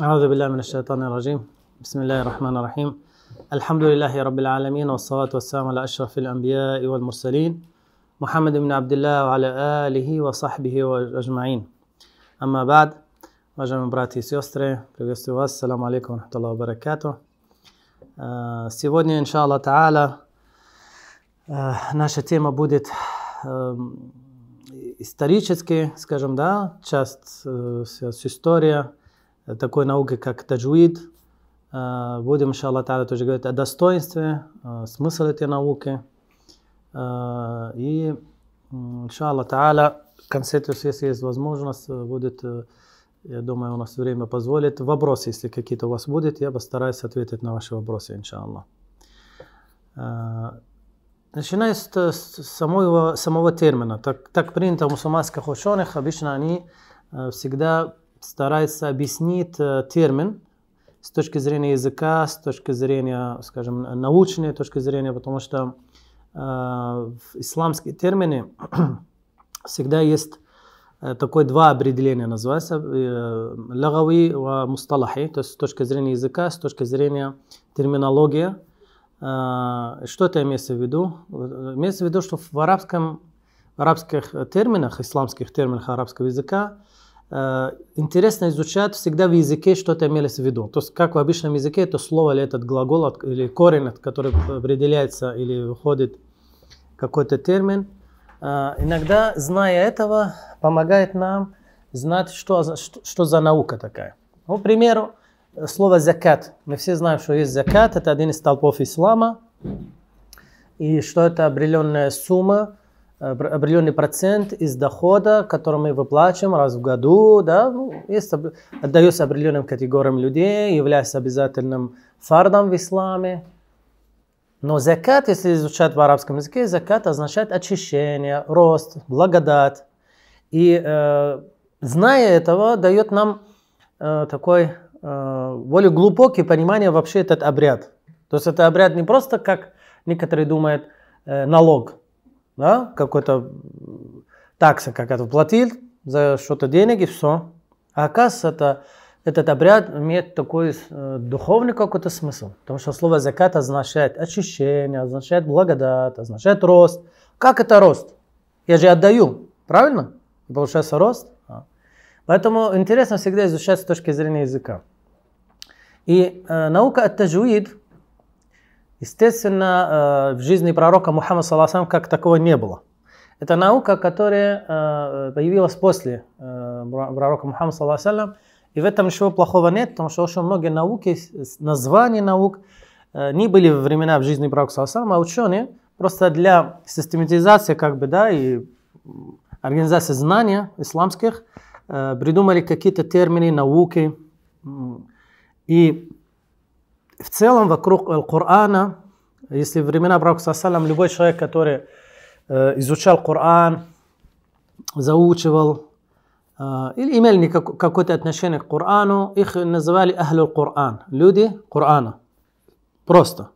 أعوذ بالله من الشيطان الرجيم بسم الله الرحمن الرحيم الحمد لله رب العالمين والصلاة والسلام على أشرف الأنبياء والمرسلين محمد بن عبد الله وعلى آله وصحبه أجمعين أما بعد Uvaženi brati i sestre, приветствую вас, саламу алейкум, рахматуллаху баракату. Э, сегодня, иншаллах та'аля, э, наша тема будет э, исторически, скажем, да, часть с история, такой наукой, как таджуид. А, будем, иншаллах, тоже говорить о достоинстве, а, смысле этой науки. А, и, иншаллах, в конце, если есть возможность, э, будет, э, я думаю, у нас время позволит. Вопросы, если какие-то у вас будут, я постараюсь ответить на ваши вопросы, иншаллах. Начиная с, э, с самого, самого термина. Так, так принято в мусульманских ученых, обычно они всегда старается объяснить э, термин с точки зрения языка, с точки зрения, скажем, научной точки зрения, потому что э, в исламские термины всегда есть э, такое два определения называется лагави и мусталахи, то есть с точки зрения языка, с точки зрения терминологии. Что это имеется в виду? Имеется в виду, что в арабском в арабских терминах, исламских терминах арабского языка а, интересно изучать всегда в языке, что это имелось в виду. То есть, как в обычном языке, это слово или этот глагол, или корень, от которого определяется или выходит какой-то термин. А, иногда, зная этого, помогает нам знать, что, что, что за наука такая. Ну, к примеру, слово «закат». Мы все знаем, что есть закат, это один из толпов ислама, и что это определенная сумма, Э, определенный процент из дохода, который мы выплачиваем раз в году, да, ну, есть, отдается определенным категориям людей, является обязательным фардом в исламе. Но закат, если изучать в арабском языке, закат означает очищение, рост, благодать. И э, зная этого, дает нам э, такой э, более глубокий понимание вообще этот обряд. То есть это обряд не просто, как некоторые думают, э, налог – да, какой-то такса какая-то платил за что-то денег и все. А оказывается, это, этот обряд имеет такой э, духовный какой-то смысл. Потому что слово закат означает очищение, означает благодать, означает рост. Как это рост? Я же отдаю, правильно? Получается рост. А. Поэтому интересно всегда изучать с точки зрения языка. И э, наука от таджуид, Естественно, э, в жизни пророка Мухаммада Саласам как такого не было. Это наука, которая э, появилась после э, пророка Мухаммада Саласалям. И в этом ничего плохого нет, потому что очень многие науки, названия наук, не были в времена в жизни пророка Саласалям, а ученые просто для систематизации как бы, да, и организации знания исламских придумали какие-то термины, науки. И в целом вокруг э, Корана, если времена Пророка Салам, любой человек, который э, изучал Коран, заучивал э, или имел никак, какое-то отношение к Корану, их называли Ахлю Коран, люди Корана. Просто.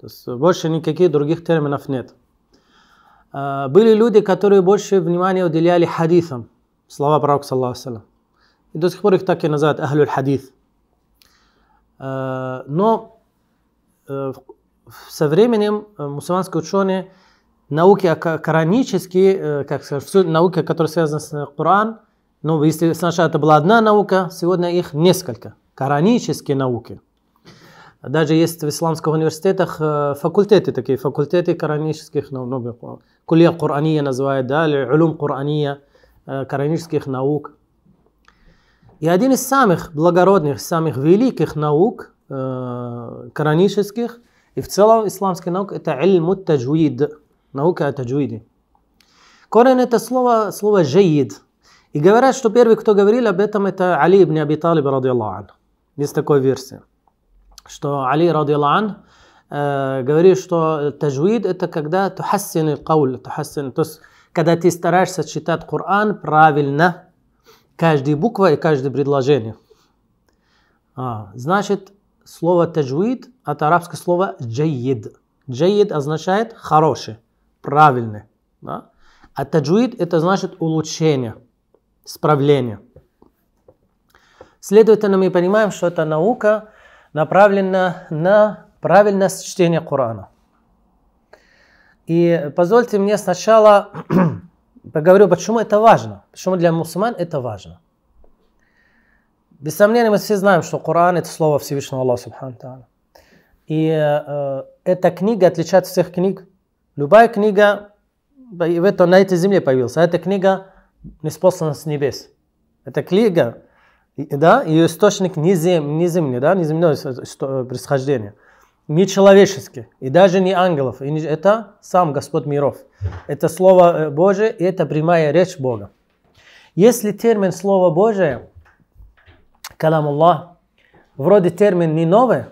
То есть больше никаких других терминов нет. Э, были люди, которые больше внимания уделяли хадисам, слова Пророка Саллаху И до сих пор их так и называют Ахлю Хадис. Э, но э, со временем э, мусульманские ученые науки коранические, как скажем, науки, которые связаны с Коран, ну, если сначала это была одна наука, сегодня их несколько. Коранические науки. Даже есть в исламских университетах факультеты такие, факультеты коранических наук. Кулия Курания называют, да, или улум Курания, коранических наук. И один из самых благородных, самых великих наук, э, коранических, и в целом исламских наук, это ильму таджуид, наука о таджуиде. Корень это слово, слово жаид. И говорят, что первый, кто говорил об этом, это Али ибн Аби Талиб, радиаллаху Есть такая версия, что Али, радиаллаху э, говорит, что таджуид это когда тухассин каул, тухассин, то есть когда ты стараешься читать Коран правильно, каждая буква и каждое предложение. А, значит, слово таджвид от арабского слова джайид. Джайид означает хороший, правильный. Да? А таджуид это значит улучшение, исправление. Следовательно, мы понимаем, что эта наука направлена на правильное чтение Корана. И позвольте мне сначала поговорю, почему это важно, почему для мусульман это важно. Без сомнения, мы все знаем, что Коран – это слово Всевышнего Аллаха, Субхану Тааля. И э, эта книга отличается от всех книг. Любая книга в это, на этой земле появилась, а эта книга не неспослана с небес. Эта книга, да, ее источник не, зем, не земный, да, не земное э, происхождение, не человеческий, и даже не ангелов. И не, это сам Господь миров. Это Слово э, Божие, и это прямая речь Бога. Если термин Слово Божие, калам Аллах, вроде термин не новый,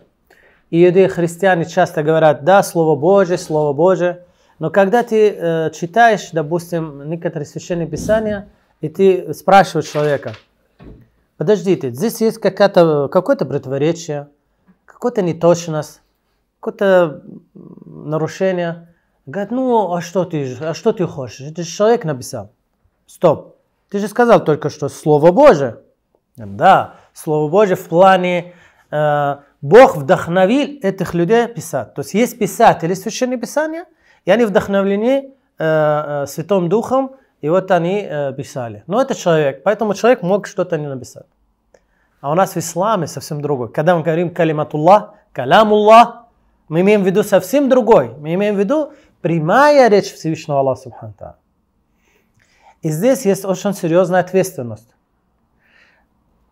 и иудеи христиане часто говорят, да, Слово Божие, Слово Божие, но когда ты э, читаешь, допустим, некоторые священные писания, и ты спрашиваешь человека, "Подождите, здесь есть какая-то, какое-то противоречие, какая-то неточность, какое-то нарушение. Говорит, ну а что ты, а что ты хочешь? Это же человек написал. Стоп, ты же сказал только что Слово Божие. Да, Слово Божие в плане э, Бог вдохновил этих людей писать. То есть есть писатели Священного Писания, и они вдохновлены э, э, Святым Духом, и вот они э, писали. Но это человек, поэтому человек мог что-то не написать. А у нас в исламе совсем другое. Когда мы говорим калиматуллах, калямуллах, мы имеем в виду совсем другой. Мы имеем в виду прямая речь Всевышнего Аллаха Субханта. И здесь есть очень серьезная ответственность.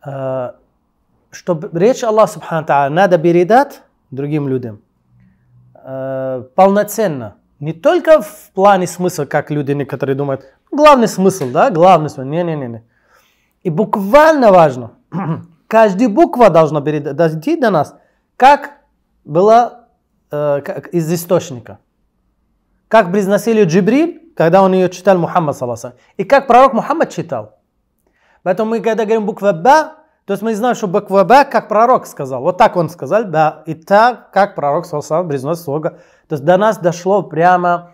Э, чтобы речь Аллаха Субханта надо передать другим людям э, полноценно. Не только в плане смысла, как люди некоторые думают, главный смысл, да, главный смысл, не-не-не. И буквально важно, каждая буква должна дойти до нас, как была э, как, из источника как произносили Джибриль, когда он ее читал Мухаммад, саласа, и как пророк Мухаммад читал. Поэтому мы, когда говорим буква «ба», то есть мы знаем, что буква «ба» как пророк сказал. Вот так он сказал, да, и так, как пророк, саласан, произносит слога. То есть до нас дошло прямо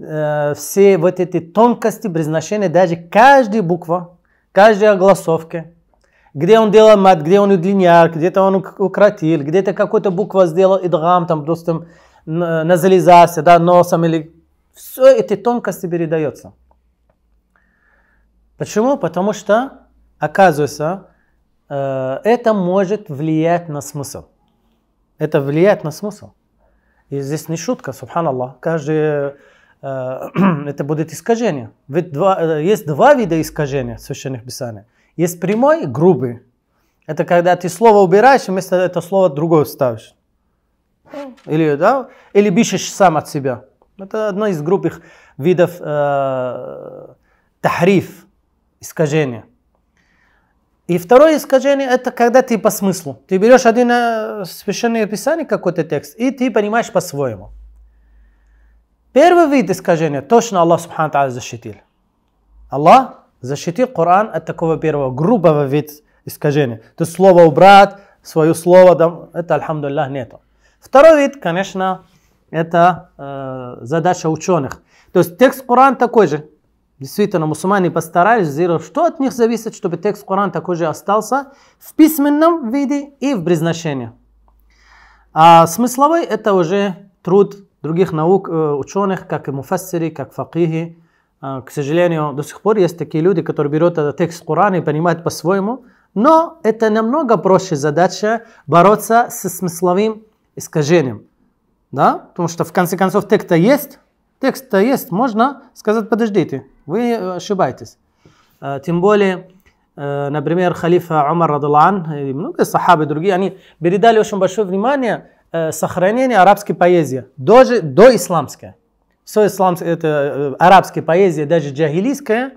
э, все вот эти тонкости произношения, даже каждая буква, каждая огласовка, где он делал мат, где он удлинял, где-то он укротил, где-то какую-то букву сделал идгам, там, допустим, назализация, да, носом или все эти тонкости передается. Почему? Потому что, оказывается, э, это может влиять на смысл. Это влияет на смысл. И здесь не шутка, субханаллах. Каждый, э, это будет искажение. Ведь два, э, есть два вида искажения в священных писаниях. Есть прямой, грубый. Это когда ты слово убираешь, вместо этого слова другое ставишь. Или, да? Или пишешь сам от себя. Это одно из групп их видов э, тахриф, искажения. И второе искажение – это когда ты по смыслу. Ты берешь один э, священное писание, какой-то текст, и ты понимаешь по-своему. Первый вид искажения – точно Аллах Субхану Тааля защитил. Аллах защитил Коран от такого первого грубого вида искажения. То есть слово убрать, свое слово, это, альхамдулиллах, нету. Второй вид, конечно, это э, задача ученых. То есть текст Коран такой же. Действительно, мусульмане постарались, сделали, что от них зависит, чтобы текст Коран такой же остался в письменном виде и в произношении. А смысловой это уже труд других наук, э, ученых, как и муфассири, как факихи. А, к сожалению, до сих пор есть такие люди, которые берут этот текст Корана и понимают по-своему. Но это намного проще задача бороться с смысловым искажением да, потому что в конце концов текст-то есть, текст-то есть, можно сказать, подождите, вы э, ошибаетесь. Э, тем более, э, например, халифа Умар Радулан и многие сахабы другие, они передали очень большое внимание сохранению арабской поэзии, даже до исламской. Все исламское, это арабская поэзия, даже джагилийская,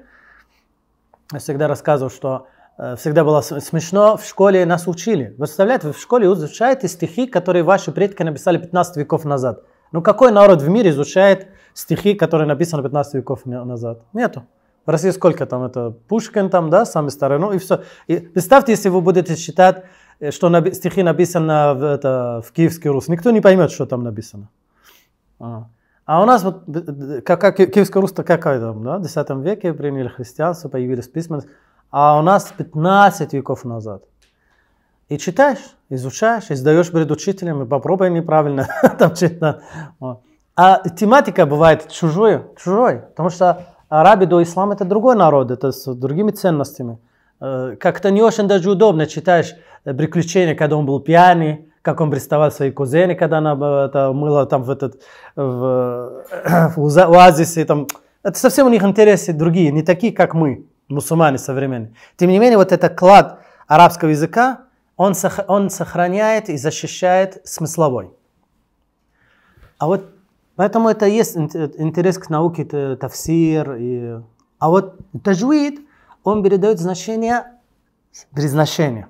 я всегда рассказывал, что Э, всегда было смешно, в школе нас учили. Вы Представляете, вы в школе изучаете стихи, которые ваши предки написали 15 веков назад. Ну какой народ в мире изучает стихи, которые написаны 15 веков назад? Нету. В России сколько там это? Пушкин там, да, самый старый, ну и все. И представьте, если вы будете считать, э, что на, стихи написаны в, это, в киевский рус. Никто не поймет, что там написано. А, а у нас вот, э, как, как, киевский рус какая там, да, в 10 веке приняли христианство, появились письменность а у нас 15 веков назад. И читаешь, изучаешь, и сдаешь перед учителем, и попробуй неправильно там читать. А тематика бывает чужой, чужой, потому что арабы до ислама это другой народ, это с другими ценностями. Э, как-то не очень даже удобно читаешь э, приключения, когда он был пьяный, как он приставал своей кузене, когда она это, мыла там в этот в, э, в оазисе. Там. Это совсем у них интересы другие, не такие, как мы мусульмане современные. Тем не менее, вот этот клад арабского языка, он, сох, он сохраняет и защищает смысловой. А вот поэтому это есть интерес к науке, тавсир. И... А вот таджвид, он передает значение призначения.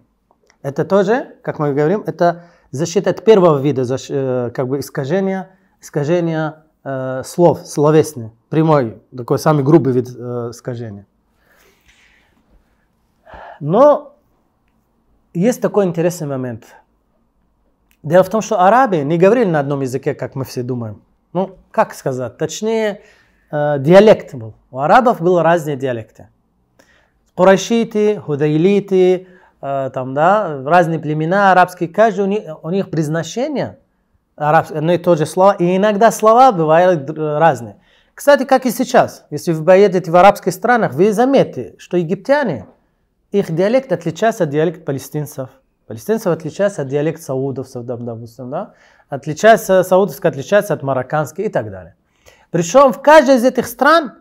Это тоже, как мы говорим, это защита от первого вида э, как бы искажения, искажения э, слов, словесные, прямой, такой самый грубый вид э, искажения. Но есть такой интересный момент. Дело в том, что арабы не говорили на одном языке, как мы все думаем. Ну, как сказать, точнее, э, диалект был. У арабов были разные диалекты. Курайшиты, худайлиты, э, там, да, разные племена арабские, каждый у них, у них произношение араб, одно и то же слово, и иногда слова бывают разные. Кстати, как и сейчас, если вы поедете в арабских странах, вы заметите, что египтяне их диалект отличается от диалекта палестинцев. Палестинцев отличается от диалекта саудовцев, допустим, да? Отличается, саудовский отличается от марокканский и так далее. Причем в каждой из этих стран,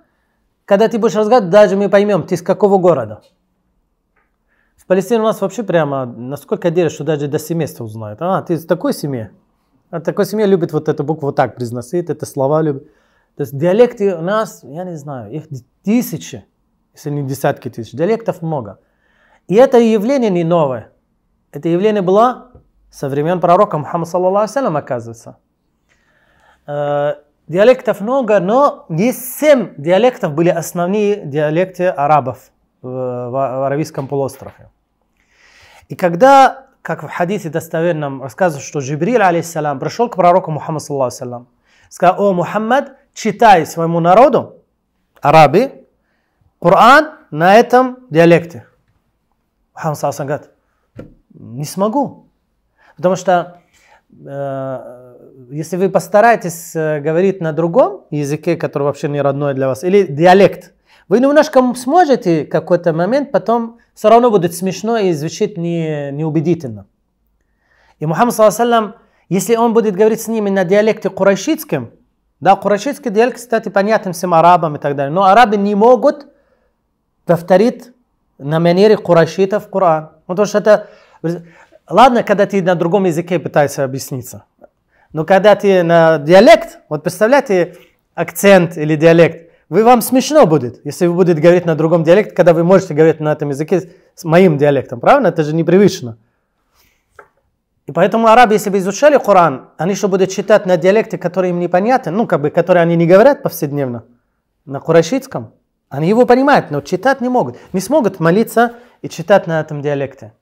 когда ты будешь разговаривать, даже мы поймем, ты из какого города. В Палестине у нас вообще прямо, насколько я делюсь, что даже до семейства узнают. А, ты из такой семьи? А такой семья любит вот эту букву вот так произносит, это слова любит. То есть диалекты у нас, я не знаю, их тысячи, если не десятки тысяч. Диалектов много. И это явление не новое. Это явление было со времен пророка Мухаммада, саллаллаху оказывается. Э, диалектов много, но не 7 диалектов были основные диалекты арабов в Аравийском полуострове. И когда, как в хадисе достоверном рассказывают, что Джибриль, алейхиссалам пришел к пророку Мухаммаду, саллаллаху сказал, о, Мухаммад, читай своему народу, араби Коран на этом диалекте. Мухаммад Сасан говорит, не смогу. Потому что э, если вы постараетесь э, говорить на другом языке, который вообще не родной для вас, или диалект, вы немножко сможете какой-то момент, потом все равно будет смешно и звучит не, неубедительно. И Мухаммад, саллам, если он будет говорить с ними на диалекте курайшитском, да, курайшитский диалект, кстати, понятен всем арабам и так далее, но арабы не могут повторить на манере курайшитов Коран. Ну, потому что это... Ладно, когда ты на другом языке пытаешься объясниться. Но когда ты на диалект, вот представляете акцент или диалект, вы, вам смешно будет, если вы будете говорить на другом диалекте, когда вы можете говорить на этом языке с моим диалектом, правильно? Это же непривычно. И поэтому арабы, если бы изучали Коран, они что будут читать на диалекте, который им непонятен, ну, как бы, который они не говорят повседневно, на курашитском, они его понимают, но читать не могут. Не смогут молиться и читать на этом диалекте.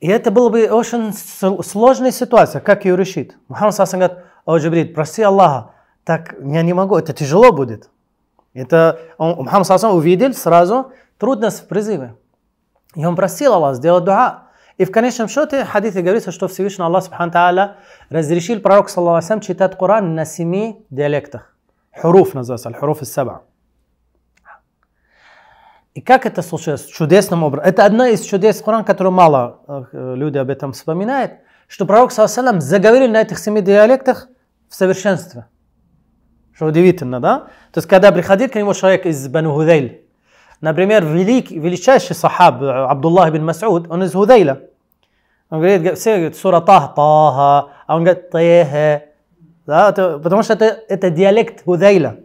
И это была бы очень сложная ситуация, как ее решить. Мухаммад Сасан говорит, о, Джабрид, прости Аллаха, так я не могу, это тяжело будет. Это он, Мухаммад Сасан увидел сразу трудность в призыве. И он просил Аллаха сделать дуа. И в конечном счете в говорится, что Всевышний Аллах Субхану Тааля разрешил пророку, саллаху читать Коран на семи диалектах. Хуруф называется, аль-хуруф из-саба. И как это случилось? Чудесным образом. Это одна из чудес Корана, которую мало э, люди об этом вспоминают, что пророк, саллам, заговорил на этих семи диалектах в совершенстве. Что удивительно, да? То есть, когда приходил к нему человек из Бану Худейль, например, велик, величайший сахаб э, Абдуллах бин Мас'уд, он из Худейля. Он говорит, все говорят, сура тах, таха, а он говорит, тахе, да? потому что это, это диалект Худейля.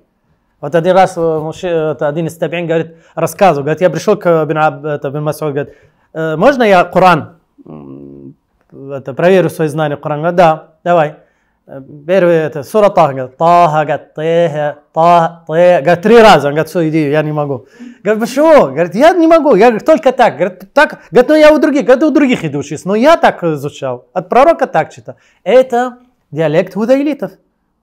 Вот один раз э, один из табиин говорит, рассказывал, говорит, я пришел к э, Бен, бин это, говорит, «Э, можно я Коран это, проверю свои знания Коран? Говорит, да, давай. Первый это сура Таха, говорит, Таха, говорит, Теха, Таха, Теха, говорит, три раза, он говорит, все, иди, я не могу. Говорит, почему? Говорит, я не могу, я говорю, только так, говорит, так, говорит, ну я у других, говорит, у других иду учиться, но «Ну, я так изучал, от пророка так читал. Это диалект худайлитов.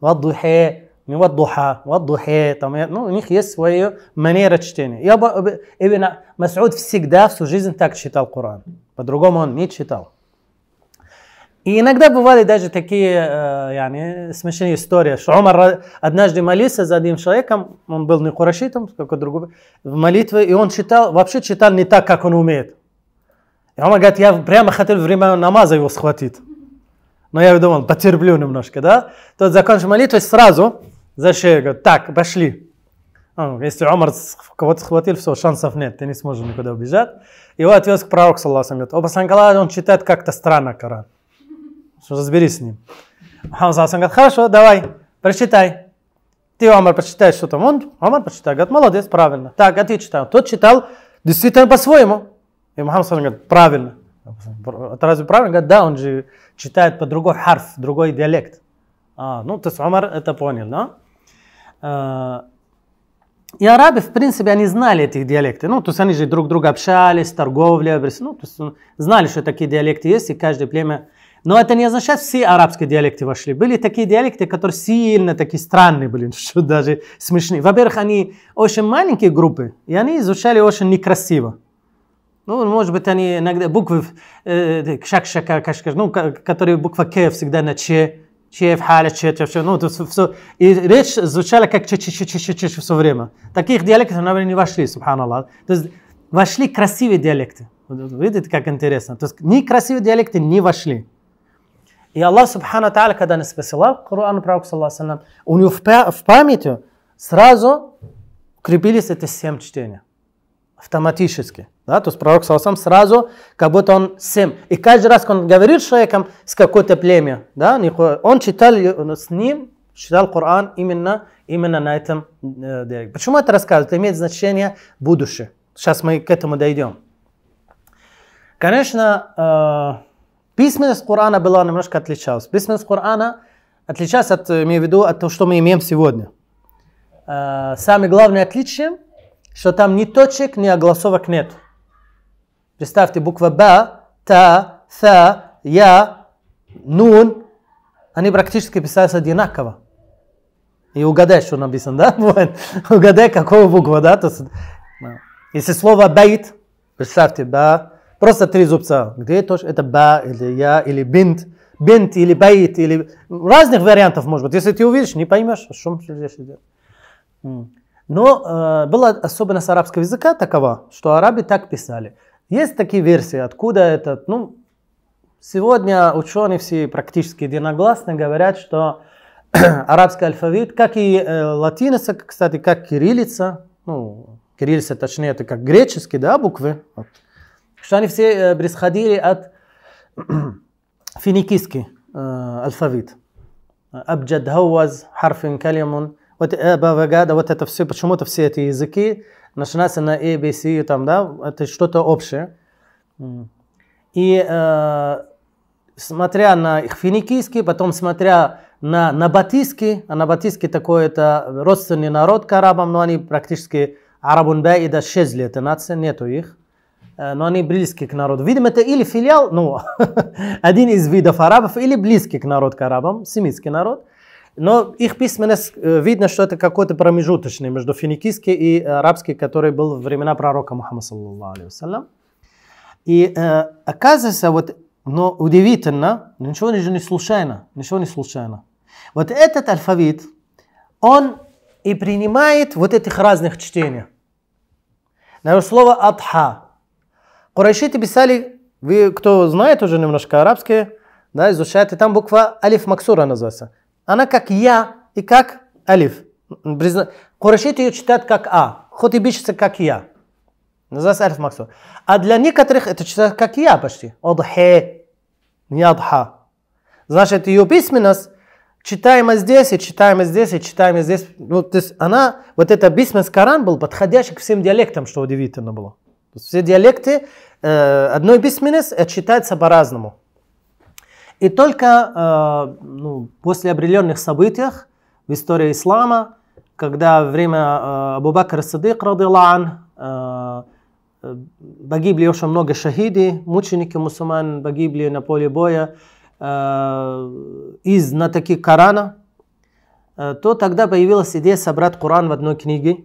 Вадухе, вот والضحى там, ну, у них есть свое манера чтения. Я бы, именно Масуд всегда всю жизнь так читал Коран. По-другому он не читал. И иногда бывали даже такие э, yani, смешные истории, что Умар однажды молился за одним человеком, он был не курашитом, какой другой, в молитве, и он читал, вообще читал не так, как он умеет. И Умар говорит, я прямо хотел время намаза его схватить. Но я думал, потерплю немножко, да? Тот закончил молитву сразу, за шею, говорит, так, пошли. А, ну, если Омар кого-то схватил, все, шансов нет, ты не сможешь никуда убежать. Его отвез к пророку, саллаху говорит, о, Басанкала, он читает как-то странно Коран. Разберись с ним. Мухаммад саллаху говорит, хорошо, давай, прочитай. Ты, Омар прочитай, что там. Он, Омар прочитай. Говорит, молодец, правильно. Так, а ты читал. Тот читал действительно по-своему. И Мухаммад саллаху говорит, правильно. Это разве правильно? Говорит, да, он же читает по другой харф, другой диалект. А, ну, то есть Омар это понял, да? Э, и арабы, в принципе, они знали этих диалекты. Ну, то есть они же друг друга общались, торговля, ну, то есть ну, знали, что такие диалекты есть, и каждое племя... Но это не означает, что все арабские диалекты вошли. Были такие диалекты, которые сильно такие странные были, что даже смешные. Во-первых, они очень маленькие группы, и они изучали очень некрасиво. Ну, может быть, они иногда буквы э, э шак-шака, кашкаш, ну, которые буква К всегда на Ч, Че в хале, че, че, че, ну, то все. И речь звучала как че, че, че, че, че, че, че все время. Таких диалектов, наверное, не вошли, субханаллах. То есть вошли красивые диалекты. Видите, как интересно. То есть красивые диалекты не вошли. И Аллах, субхану та'аля, когда нас посылал, Коран пророк, саллаху у него в, в памяти сразу крепились эти семь чтения. Автоматически. Да, то есть пророк Саусам сразу, как будто он сем. И каждый раз, когда он говорит с человеком с какое-то племя, да, он читал э, с ним, читал Коран именно, именно на этом э, диалекте. Почему это рассказывает? Это имеет значение будущее. Сейчас мы к этому дойдем. Конечно, э, письменность Корана была немножко отличалась. Письменность Корана отличалась от, имею в виду, от того, что мы имеем сегодня. Самое главное отличие, что там ни точек, ни огласовок нет. Представьте, буква Б, Та, Са, Я, Нун, они практически писаются одинаково. И угадай, что написано, да? Вот. Угадай, какого буква, да? То э, если слово бейт, представьте, ба, просто три зубца. Где то Это ба, или я, или бинт. Бинт, или бейт, или... Разных вариантов может быть. Если ты увидишь, не поймешь, о чем здесь идет. Но э, была особенность арабского языка такова, что арабы так писали. Есть такие версии, откуда этот, ну, сегодня ученые все практически единогласно говорят, что арабский алфавит, как и э, латиница, кстати, как кириллица, ну, кириллица точнее, это как греческий, да, буквы, вот, что они все э, происходили от финикийский э, алфавит. Абджад хауаз, харфин калимун, вот эбавагада, вот это все, почему-то все эти языки начинается на A, B, C, там, да, это что-то общее. И э, смотря на финикийский, потом смотря на набатийский, а набатийский такой это родственный народ к арабам, но они практически и исчезли, эта нация, нету их э, но они близки к народу. Видимо, это или филиал, ну, один из видов арабов, или близкий к народу, к арабам, семитский народ – но их письменность, э, видно, что это какой-то промежуточный между финикийский и арабский, который был в времена пророка Мухаммада, саллаллаху алейхи И э, оказывается, вот, но удивительно, ничего же не случайно, ничего не случайно. Вот этот алфавит, он и принимает вот этих разных чтений. Например, слово «адха». Курайшиты писали, вы, кто знает уже немножко арабские, да, изучаете, там буква «алиф максура» называется – она как я и как алиф. Курашит ее читают как а, хоть и пишется как я. Называется алиф максу А для некоторых это читают как я почти. Одхе, не адха. Значит, ее письменность читаем здесь, и читаем здесь, и читаем здесь. вот ну, то есть она, вот эта письменность Коран был подходящий к всем диалектам, что удивительно было. все диалекты э, одной письменности э, читаются по-разному. И только э, ну, после определенных событий в истории ислама, когда время э, Абу Бакр Садык, радилан, э, э, погибли очень много шахиди, мученики мусульман погибли на поле боя э, из на таких Корана, э, то тогда появилась идея собрать Коран в одной книге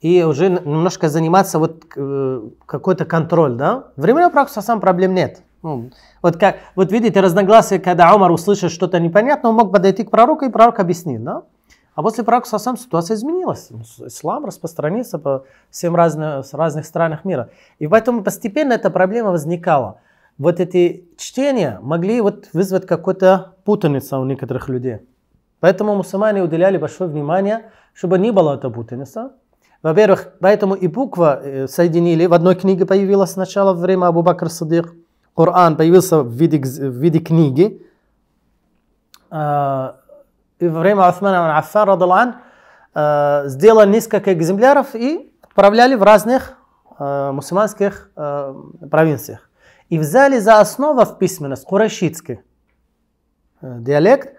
и уже немножко заниматься вот э, какой-то контроль, да? Времена практика сам проблем нет. Ну, вот, как, вот видите, разногласия, когда Умар услышит что-то непонятное, он мог подойти к пророку, и пророк объяснит, да? А после пророка Сасам ситуация изменилась. Ну, ислам распространился по всем разным, разных странах мира. И поэтому постепенно эта проблема возникала. Вот эти чтения могли вот вызвать какую-то путаницу у некоторых людей. Поэтому мусульмане уделяли большое внимание, чтобы не было этой путаницы. Во-первых, поэтому и буква э, соединили. В одной книге появилась сначала в время Абу Бакр Садик – Коран появился в виде, в виде книги. И во время Усмана Аффар Радалан сделал несколько экземпляров и отправляли в разных мусульманских провинциях. И взяли за основу в письменность курашитский диалект,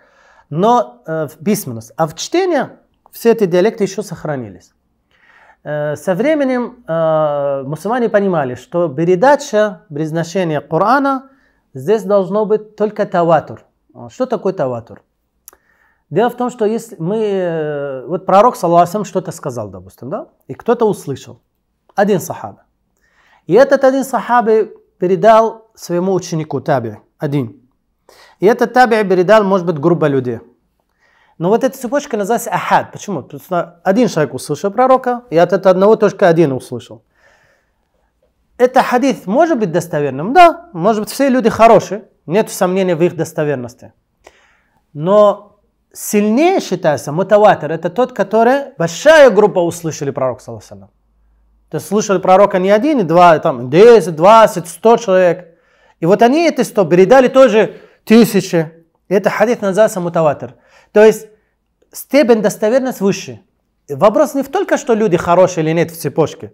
но в письменность. А в чтении все эти диалекты еще сохранились. Э, со временем э, мусульмане понимали, что передача, произношение Корана, здесь должно быть только таватур. Что такое таватур? Дело в том, что если мы, э, вот пророк, саллаху что-то сказал, допустим, да, и кто-то услышал, один сахаба. И этот один сахаби передал своему ученику Таби, один. И этот Таби передал, может быть, группа людей. Но вот эта цепочка называется ахад. Почему? Потому что один человек услышал пророка, и от этого одного только один услышал. Это хадис может быть достоверным? Да, может быть, все люди хорошие, нет сомнений в их достоверности. Но сильнее считается мутаватер, это тот, который большая группа услышали пророк, саллаху То есть слышали пророка не один, и два, там 10, 20, 100 человек. И вот они эти 100 передали тоже тысячи, это хадис называется мутаватер. То есть степень достоверности выше. Вопрос не в только, что люди хорошие или нет в цепочке.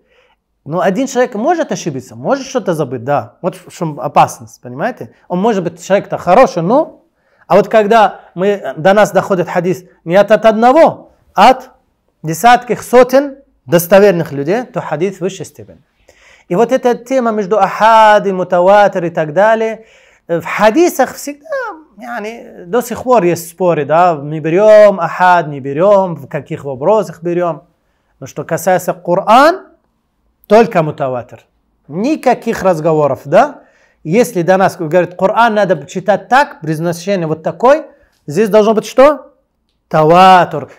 Но один человек может ошибиться, может что-то забыть, да. Вот в чем опасность, понимаете? Он может быть человек-то хороший, но... А вот когда мы, до нас доходит хадис не от, от одного, а от десятки, сотен достоверных людей, то хадис высшей степени. И вот эта тема между ахад и мутаватер и так далее, э, в хадисах всегда يعني до сих пор есть споры, да, мы берем ахад, не берем, в каких вопросах берем. Но что касается Коран, только мутаватр. Никаких разговоров, да? Если до нас говорит, Коран надо читать так, произношение вот такой, здесь должно быть что? Таватур.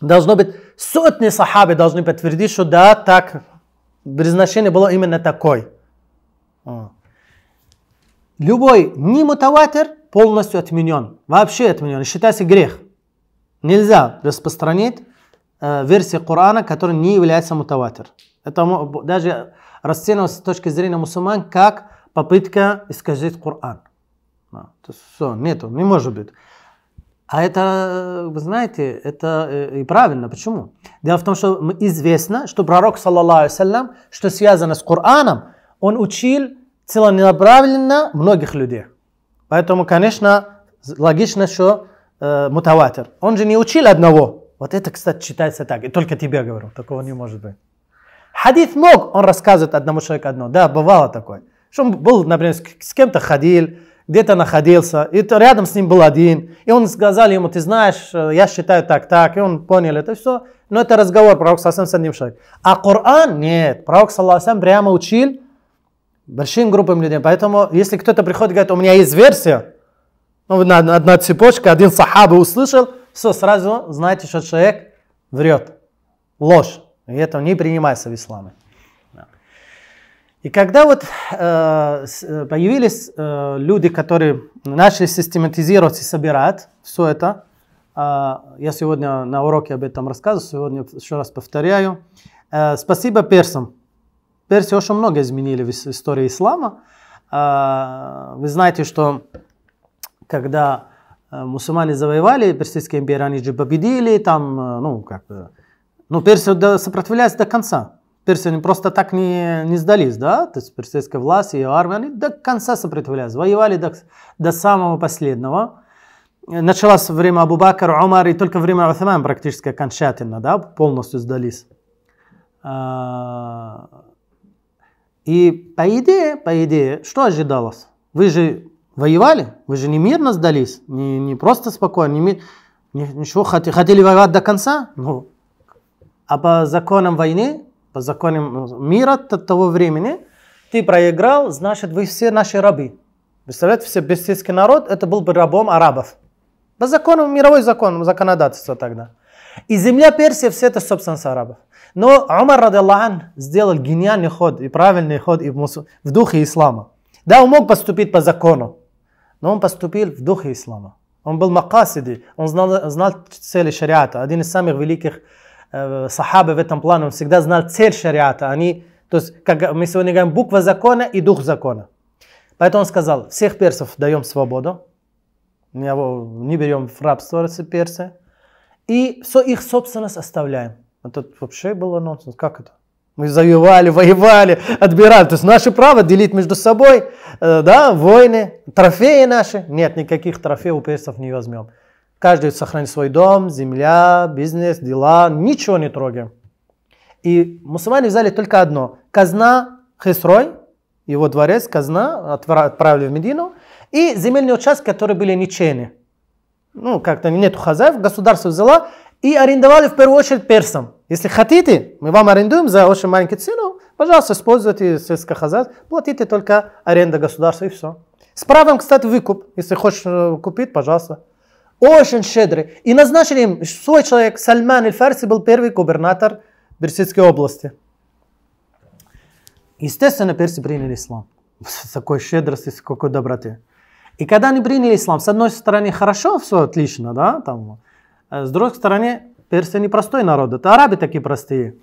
Должно быть, сотни сахабы должны подтвердить, что да, так, произношение было именно такой. Любой не мутаватер, полностью отменен, вообще отменен, считается грех. Нельзя распространить э, версии Корана, которая не является мутаватер Это даже расценивалось с точки зрения мусульман как попытка искажить Коран. Да. все, нету, не может быть. А это, э, вы знаете, это э, и правильно. Почему? Дело в том, что известно, что пророк, саллаллаху алейсалям, что связано с Кораном, он учил целенаправленно многих людей. Поэтому, конечно, логично, что э, мутаватер. Он же не учил одного. Вот это, кстати, читается так. И только тебе говорю, такого не может быть. Хадит мог, он рассказывает одному человеку одно. Да, бывало такое. Что он был, например, с кем-то ходил, где-то находился, и то рядом с ним был один, и он сказал ему, ты знаешь, э, я считаю так, так, и он понял это все, но это разговор, пророк Сассам с одним человеком. А Коран нет, пророк Сассам прямо учил большим группам людей. Поэтому, если кто-то приходит и говорит, у меня есть версия, ну, одна, одна цепочка, один сахаба услышал, все, сразу знаете, что человек врет. Ложь. И это не принимается в исламе. И когда вот э, э, появились э, люди, которые начали систематизировать и собирать все это, э, я сегодня на уроке об этом рассказываю, сегодня еще раз повторяю. Э, спасибо персам, Персия очень много изменили в истории ислама. А, Вы знаете, что когда мусульмане завоевали Персидские империи, они же победили, там, ну, как ну, Персия сопротивлялась до конца. Персия просто так не, не сдались, да, то есть персидская власть и армия, они до конца сопротивлялись, воевали до, до самого последнего. Началось время Абу Бакр, Умар, и только время Уthman практически окончательно, да, полностью сдались. А, и по идее, по идее, что ожидалось? Вы же воевали, вы же не мирно сдались, не, не просто спокойно, не мир... ничего, хотели, хотели воевать до конца? Ну, а по законам войны, по законам мира того времени, ты проиграл, значит, вы все наши рабы. Представляете, все бельгийский народ, это был бы рабом арабов. По законам, мировой закон, законодательство тогда. И земля Персия, все это собственность арабов. Но Умар, ради сделал гениальный ход и правильный ход и в, мусу... в духе ислама. Да, он мог поступить по закону, но он поступил в духе ислама. Он был макасиди, он знал, знал цели шариата. Один из самых великих э, сахабы в этом плане, он всегда знал цель шариата. Они, то есть, как мы сегодня говорим, буква закона и дух закона. Поэтому он сказал, всех персов даем свободу, не берем в рабство персы, и все их собственность оставляем. Это вообще было нонсенс. Как это? Мы завивали, воевали, отбирали. То есть наше право делить между собой, э, да, войны, трофеи наши. Нет, никаких трофеев у персов не возьмем. Каждый сохранит свой дом, земля, бизнес, дела, ничего не трогаем. И мусульмане взяли только одно. Казна Хесрой, его дворец, казна, отправили в Медину, и земельные участки, которые были ничейные. Ну, как-то нету хозяев, государство взяло и арендовали в первую очередь персам. Если хотите, мы вам арендуем за очень маленькую цену, пожалуйста, используйте сельскохозяйство, платите только аренда государства и все. С правом, кстати, выкуп, если хочешь э, купить, пожалуйста. Очень щедрый. И назначили им, свой человек, Сальман Иль фарси был первый губернатор Персидской области. Естественно, персы приняли ислам. С такой щедрости, с какой доброты. И когда они приняли ислам, с одной стороны, хорошо, все отлично, да, там, а с другой стороны, персы не простой народ, это арабы такие простые.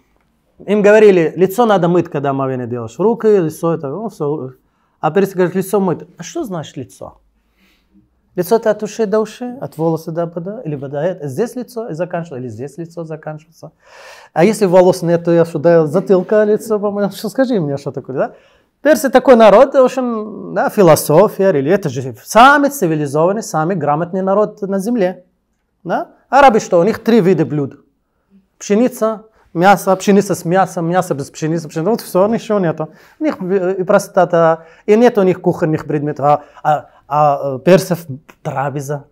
Им говорили, лицо надо мыть, когда омовение делаешь. Руки, лицо, это, ну, все. А персы говорят, лицо мыть. А что значит лицо? Лицо это от ушей до ушей, от волоса до пода, или вода. Здесь лицо заканчивается, или здесь лицо заканчивается. А если волос нет, то я сюда затылка лицо, по-моему, что скажи мне, что такое, да? Персы такой народ, в общем, да, философия, или это же самый цивилизованный, самый грамотный народ на земле. Да? Арабы что? У них три вида блюд. Пшеница, мясо, пшеница с мясом, мясо без пшеницы, пшеница, вот все, ничего нету. У них и простота, и нет у них кухонных предметов, а, а, а э, персов трапеза,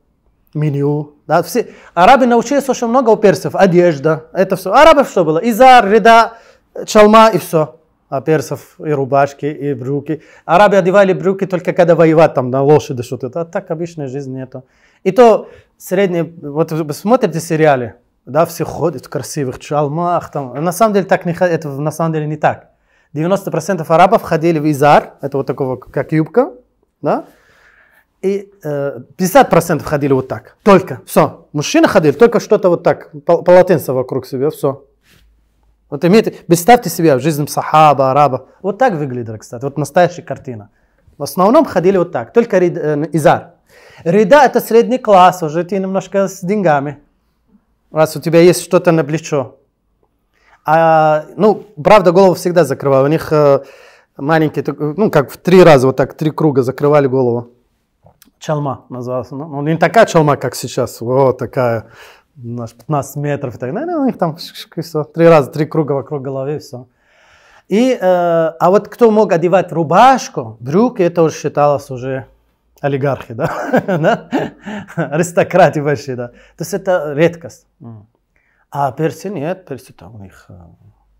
меню. Да, все. Арабы научились очень много у персов, одежда, это все. Арабов что было? Изар, ряда, чалма и все. А персов и рубашки, и брюки. Арабы одевали брюки только когда воевать там на лошади что-то. А так обычной жизни нету. И то средние, вот вы смотрите сериалы, да, все ходят в красивых чалмах, там, на самом деле так не, это на самом деле не так. 90% арабов ходили в изар, это вот такого, как юбка, да, и э, 50% ходили вот так, только, все. Мужчины ходили только что-то вот так, полотенце вокруг себя, все. Вот имейте, представьте себе жизнь сахаба, араба. Вот так выглядит, кстати, вот настоящая картина. В основном ходили вот так, только э, изар. Ряда – это средний класс, уже ты немножко с деньгами, раз у тебя есть что-то на плечо. А, ну, правда, голову всегда закрывал. У них э, маленькие, ну, как в три раза, вот так, три круга закрывали голову. Чалма назывался. Ну, ну, не такая чалма, как сейчас. О, такая, наш 15 метров и так далее. Ну, ну, у них там и все. Три раза, три круга вокруг головы и все. И, э, а вот кто мог одевать рубашку, брюки, это уже считалось уже олигархи, да? аристократы большие, да. То есть это редкость. А персы нет, персы там у них э,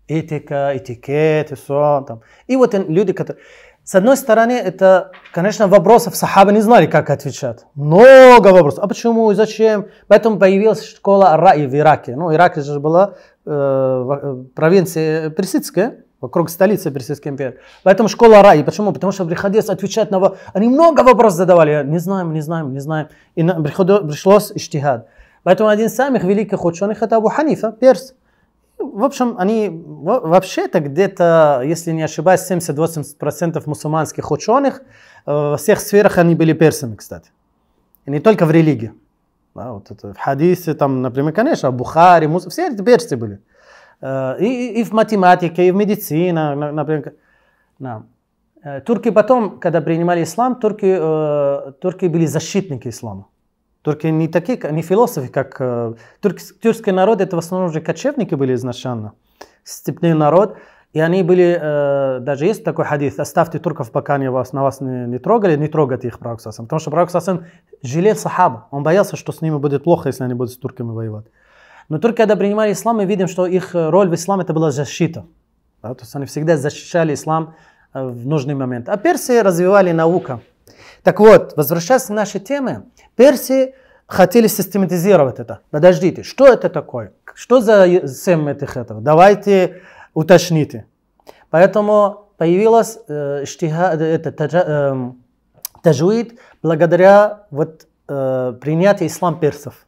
этика, этикет и все. Там. И вот люди, которые... С одной стороны, это, конечно, вопросов сахабы не знали, как отвечать. Много вопросов. А почему и зачем? Поэтому появилась школа Раи в Ираке. Ну, Ирак же была э, э провинция персидская. Вокруг столицы Персидской империи. Поэтому школа Раи. Почему? Потому что приходилось отвечать на... Они много вопросов задавали. Не знаем, не знаем, не знаем. И пришлось иштихад. Поэтому один из самых великих ученых это Абу Ханифа, перс. В общем, они вообще-то где-то, если не ошибаюсь, 70-80% мусульманских ученых э, во всех сферах они были персами, кстати. И не только в религии. Да, вот это, в хадисе, там, например, конечно, Бухари, мус... все эти персы были. Э, и, и в математике, и в медицине, например. Да. Э, турки потом, когда принимали ислам, турки, э, турки были защитники ислама. Турки не такие, не философы, как... Э, турк, тюркский народ, это в основном уже кочевники были изначально, степной народ. И они были, э, даже есть такой хадис, оставьте турков, пока они вас, на вас не, не трогали, не трогайте их пророк Потому что пророк жалел сахаба, он боялся, что с ними будет плохо, если они будут с турками воевать. Но только когда принимали ислам, мы видим, что их э, роль в исламе это была защита. Да? То есть они всегда защищали ислам э, в нужный момент. А персы развивали науку. Так вот, возвращаясь к нашей теме, персы хотели систематизировать это. Подождите, что это такое? Что за всем этих этого? Давайте уточните. Поэтому появилась э, штиха, э, это, таджа, э, таджуид благодаря вот, э, принятию ислам персов.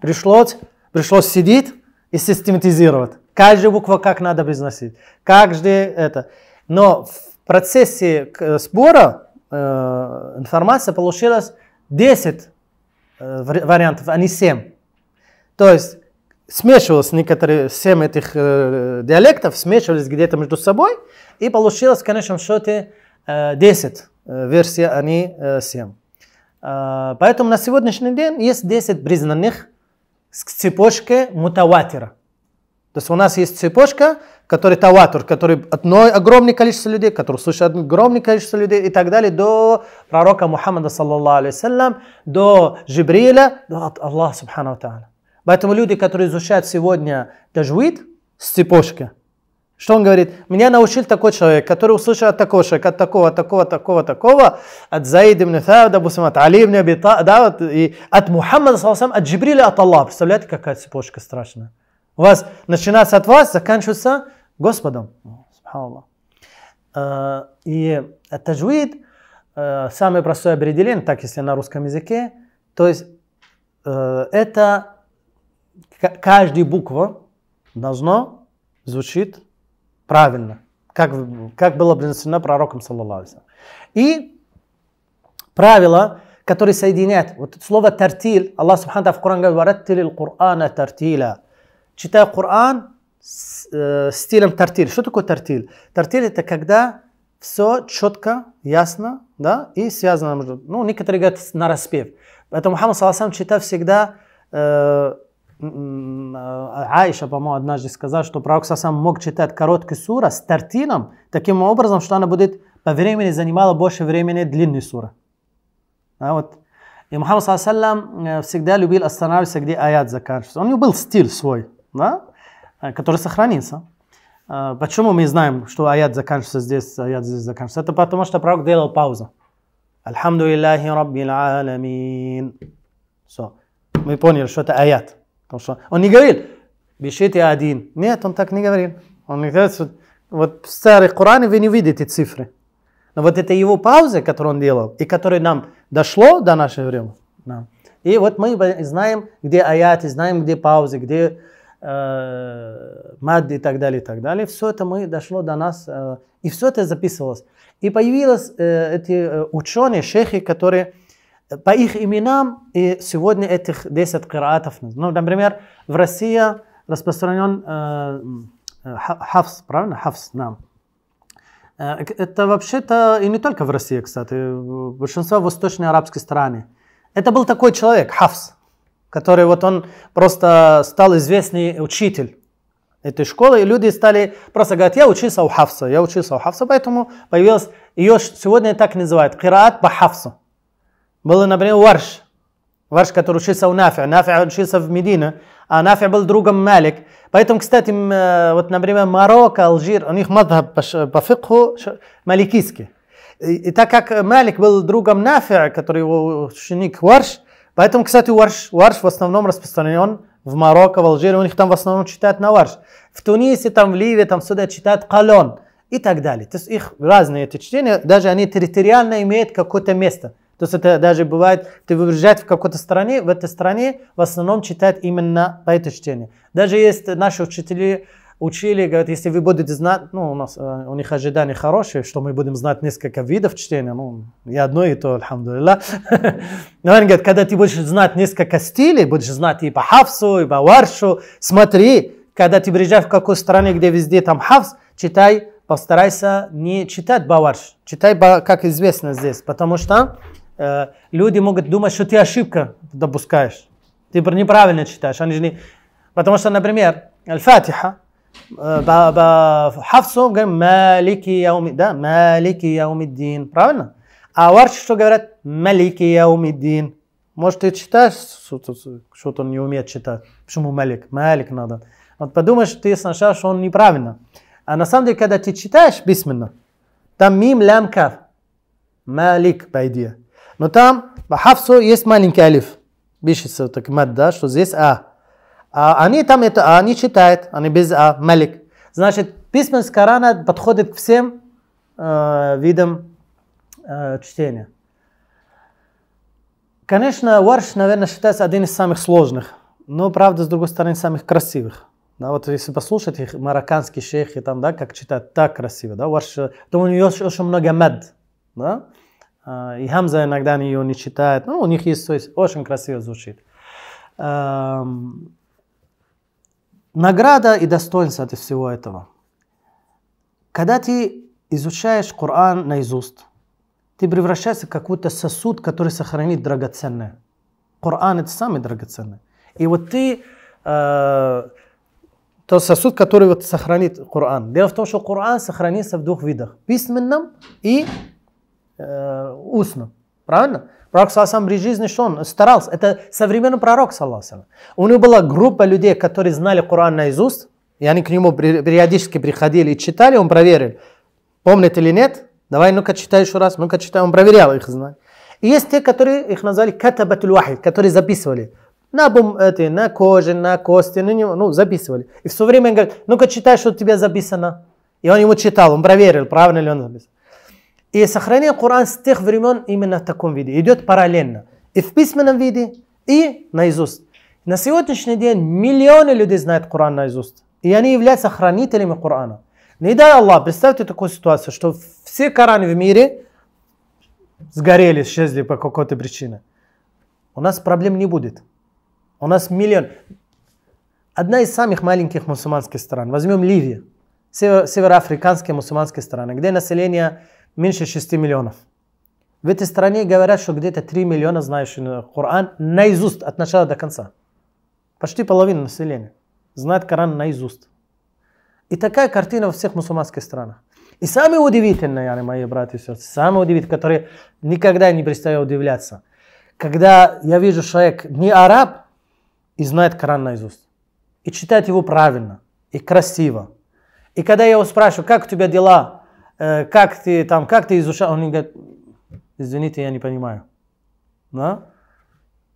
Пришлось Пришлось сидеть и систематизировать. Каждая буква как надо произносить. Каждое это. Но в процессе э, сбора э, информация получилась 10 э, вариантов, а не 7. То есть смешивалось некоторые, семь этих э, диалектов, смешивались где-то между собой, и получилось в конечном счете э, 10 э, версий, а не э, 7. Э, а, поэтому на сегодняшний день есть 10 признанных к цепочке мутаватира. То есть у нас есть цепочка, который таватур, который одно огромное количество людей, который слушает огромное количество людей и так далее, до пророка Мухаммада, саллаллаху алейсалям, до Жибриля, до Аллаха, субхану Поэтому люди, которые изучают сегодня таджвид с цепочки, что он говорит? Меня научил такой человек, который услышал от такого человека, от такого, от такого, от такого, от такого, от Заид ибн Тав, допустим, от Али ибн Аби да, вот, и от Мухаммада, салсам, от Джибриля, от Аллаха. Представляете, какая цепочка страшная. У вас начинается от вас, заканчивается Господом. А, и таджвид, э, самое простое определение, так если на русском языке, то есть э, это каждая буква должно звучит правильно, как, как было принесено пророком, саллаллаху И правила, которые соединяют вот слово тартил Аллах Субхану в Коране говорит, тартил Корана тартила Читая Коран с, э, стилем тартил Что такое тартил тартил это когда все четко, ясно, да, и связано между. Ну, некоторые говорят на распев. Поэтому Мухаммад, саллаху читал всегда э, а, Айша, по-моему, однажды сказала, что пророк сам мог читать короткий сура с тартином, таким образом, что она будет по времени занимала больше времени длинной суры. А вот. И Мухаммад саллам э, всегда любил останавливаться, где аят заканчивается. У него был стиль свой, да? Э, который сохранился. Э, почему мы знаем, что аят заканчивается здесь, аят здесь заканчивается? Это потому, что пророк делал паузу. Альхамду Иллахи Раббил Аламин. Все. Мы поняли, что это аят. Потому он не говорил, бешите один. Нет, он так не говорил. Он говорит, вот в старых Коране вы не видите цифры. Но вот это его пауза, которую он делал, и которая нам дошло до нашего времени. Нам. И вот мы знаем, где аяты, знаем, где паузы, где э, мад и так далее, и так далее. Все это мы дошло до нас, э, и все это записывалось. И появились э, эти э, ученые, шехи, которые по их именам и сегодня этих 10 кираатов. Ну, например, в России распространен э, хафс, правильно? Хафс, да. Э, это вообще-то и не только в России, кстати, большинство восточной арабской страны. Это был такой человек, Хафс, который вот он просто стал известный учитель этой школы, и люди стали просто говорить, я учился у Хафса, я учился у Хафса, поэтому появилась, ее сегодня так называют, кираат по Хафсу. Было, например, Варш. Варш, который учился у Нафи. А Нафи учился в Медине, а Нафи был другом Малик. Поэтому, кстати, э, вот, например, Марокко, Алжир, у них мадхаб по фикху маликийский. И, и так как Малик был другом Нафи, который его ученик Варш, поэтому, кстати, Варш, Варш в основном распространен в Марокко, в Алжире, у них там в основном читают на Варш. В Тунисе, там в Ливе, там сюда читают Калон и так далее. То есть их разные эти чтения, даже они территориально имеют какое-то место. То есть это даже бывает, ты выезжаешь в какой-то стране, в этой стране в основном читают именно по этой чтении. Даже есть наши учители, учили, говорят, если вы будете знать, ну, у нас, э, у них ожидания хорошие, что мы будем знать несколько видов чтения, ну, и одно, и то, альхамдулилла. Но они говорят, когда ты будешь знать несколько стилей, будешь знать и по хафсу, и по варшу, смотри, когда ты приезжаешь в какую страну, где везде там хавс, читай, постарайся не читать баварш, читай, как известно здесь, потому что люди могут думать, что ты ошибка допускаешь. Ты неправильно читаешь. Они же не... Потому что, например, Аль-Фатиха, э, Хафсу говорим Малики Яуми, да, Малики Яумиддин, правильно? А варчи что говорят? Малики Яумиддин. Может, ты читаешь, что он не умеет читать. Почему Малик? Малик надо. Вот подумаешь, ты сначала, что он неправильно. А на самом деле, когда ты читаешь бисменно, там мим лямка Малик, по идее. Но там хафсу есть маленький алиф. Пишется так мад, да, что здесь а. А они там это а не читают, они без а, малик. Значит, письменность Корана подходит к всем э, видам э, чтения. Конечно, варш, наверное, считается одним из самых сложных, но, правда, с другой стороны, самых красивых. Да, вот если послушать их, марокканские шейхи там, да, как читают, так красиво, да, варш, э, то у него очень много мед, да, а, и Хамза иногда ее не читает. Ну, у них есть, есть очень красиво звучит. Награда и достоинство от всего этого. Когда ты изучаешь Коран наизусть, ты превращаешься в какой-то сосуд, который сохранит драгоценное. Коран это самый драгоценный. И вот ты э, тот сосуд, который вот сохранит Коран. Дело в том, что Коран сохранится в двух видах: письменном и Э, устно. Правильно? Пророк Саласам при жизни что он старался? Это современный пророк Саласам. У него была группа людей, которые знали Коран наизусть, и они к нему периодически приходили и читали, он проверил, помнит или нет, давай ну-ка читай еще раз, ну-ка читай, он проверял их знание. И есть те, которые их назвали катабатуль вахид, которые записывали на, бум, это, на коже, на кости, ну, ну записывали. И все время он говорит, ну-ка читай, что у тебя записано. И он ему читал, он проверил, правильно ли он записал. И сохранение Корана с тех времен именно в таком виде. Идет параллельно. И в письменном виде, и наизусть. На сегодняшний день миллионы людей знают Коран наизусть. И они являются хранителями Корана. Не дай Аллах, представьте такую ситуацию, что все Кораны в мире сгорели, исчезли по какой-то причине. У нас проблем не будет. У нас миллион. Одна из самых маленьких мусульманских стран. Возьмем Ливию. Североафриканские мусульманские страны, где население меньше 6 миллионов. В этой стране говорят, что где-то 3 миллиона знающих ну, Коран наизусть от начала до конца. Почти половина населения знает Коран наизусть. И такая картина во всех мусульманских странах. И самое удивительное, мои братья и сестры, самое удивительное, которое никогда не перестаю удивляться, когда я вижу человек не араб и знает Коран наизусть, и читает его правильно, и красиво. И когда я его спрашиваю, как у тебя дела, Э, как ты там, как ты изучал? Он говорит, извините, я не понимаю. Да?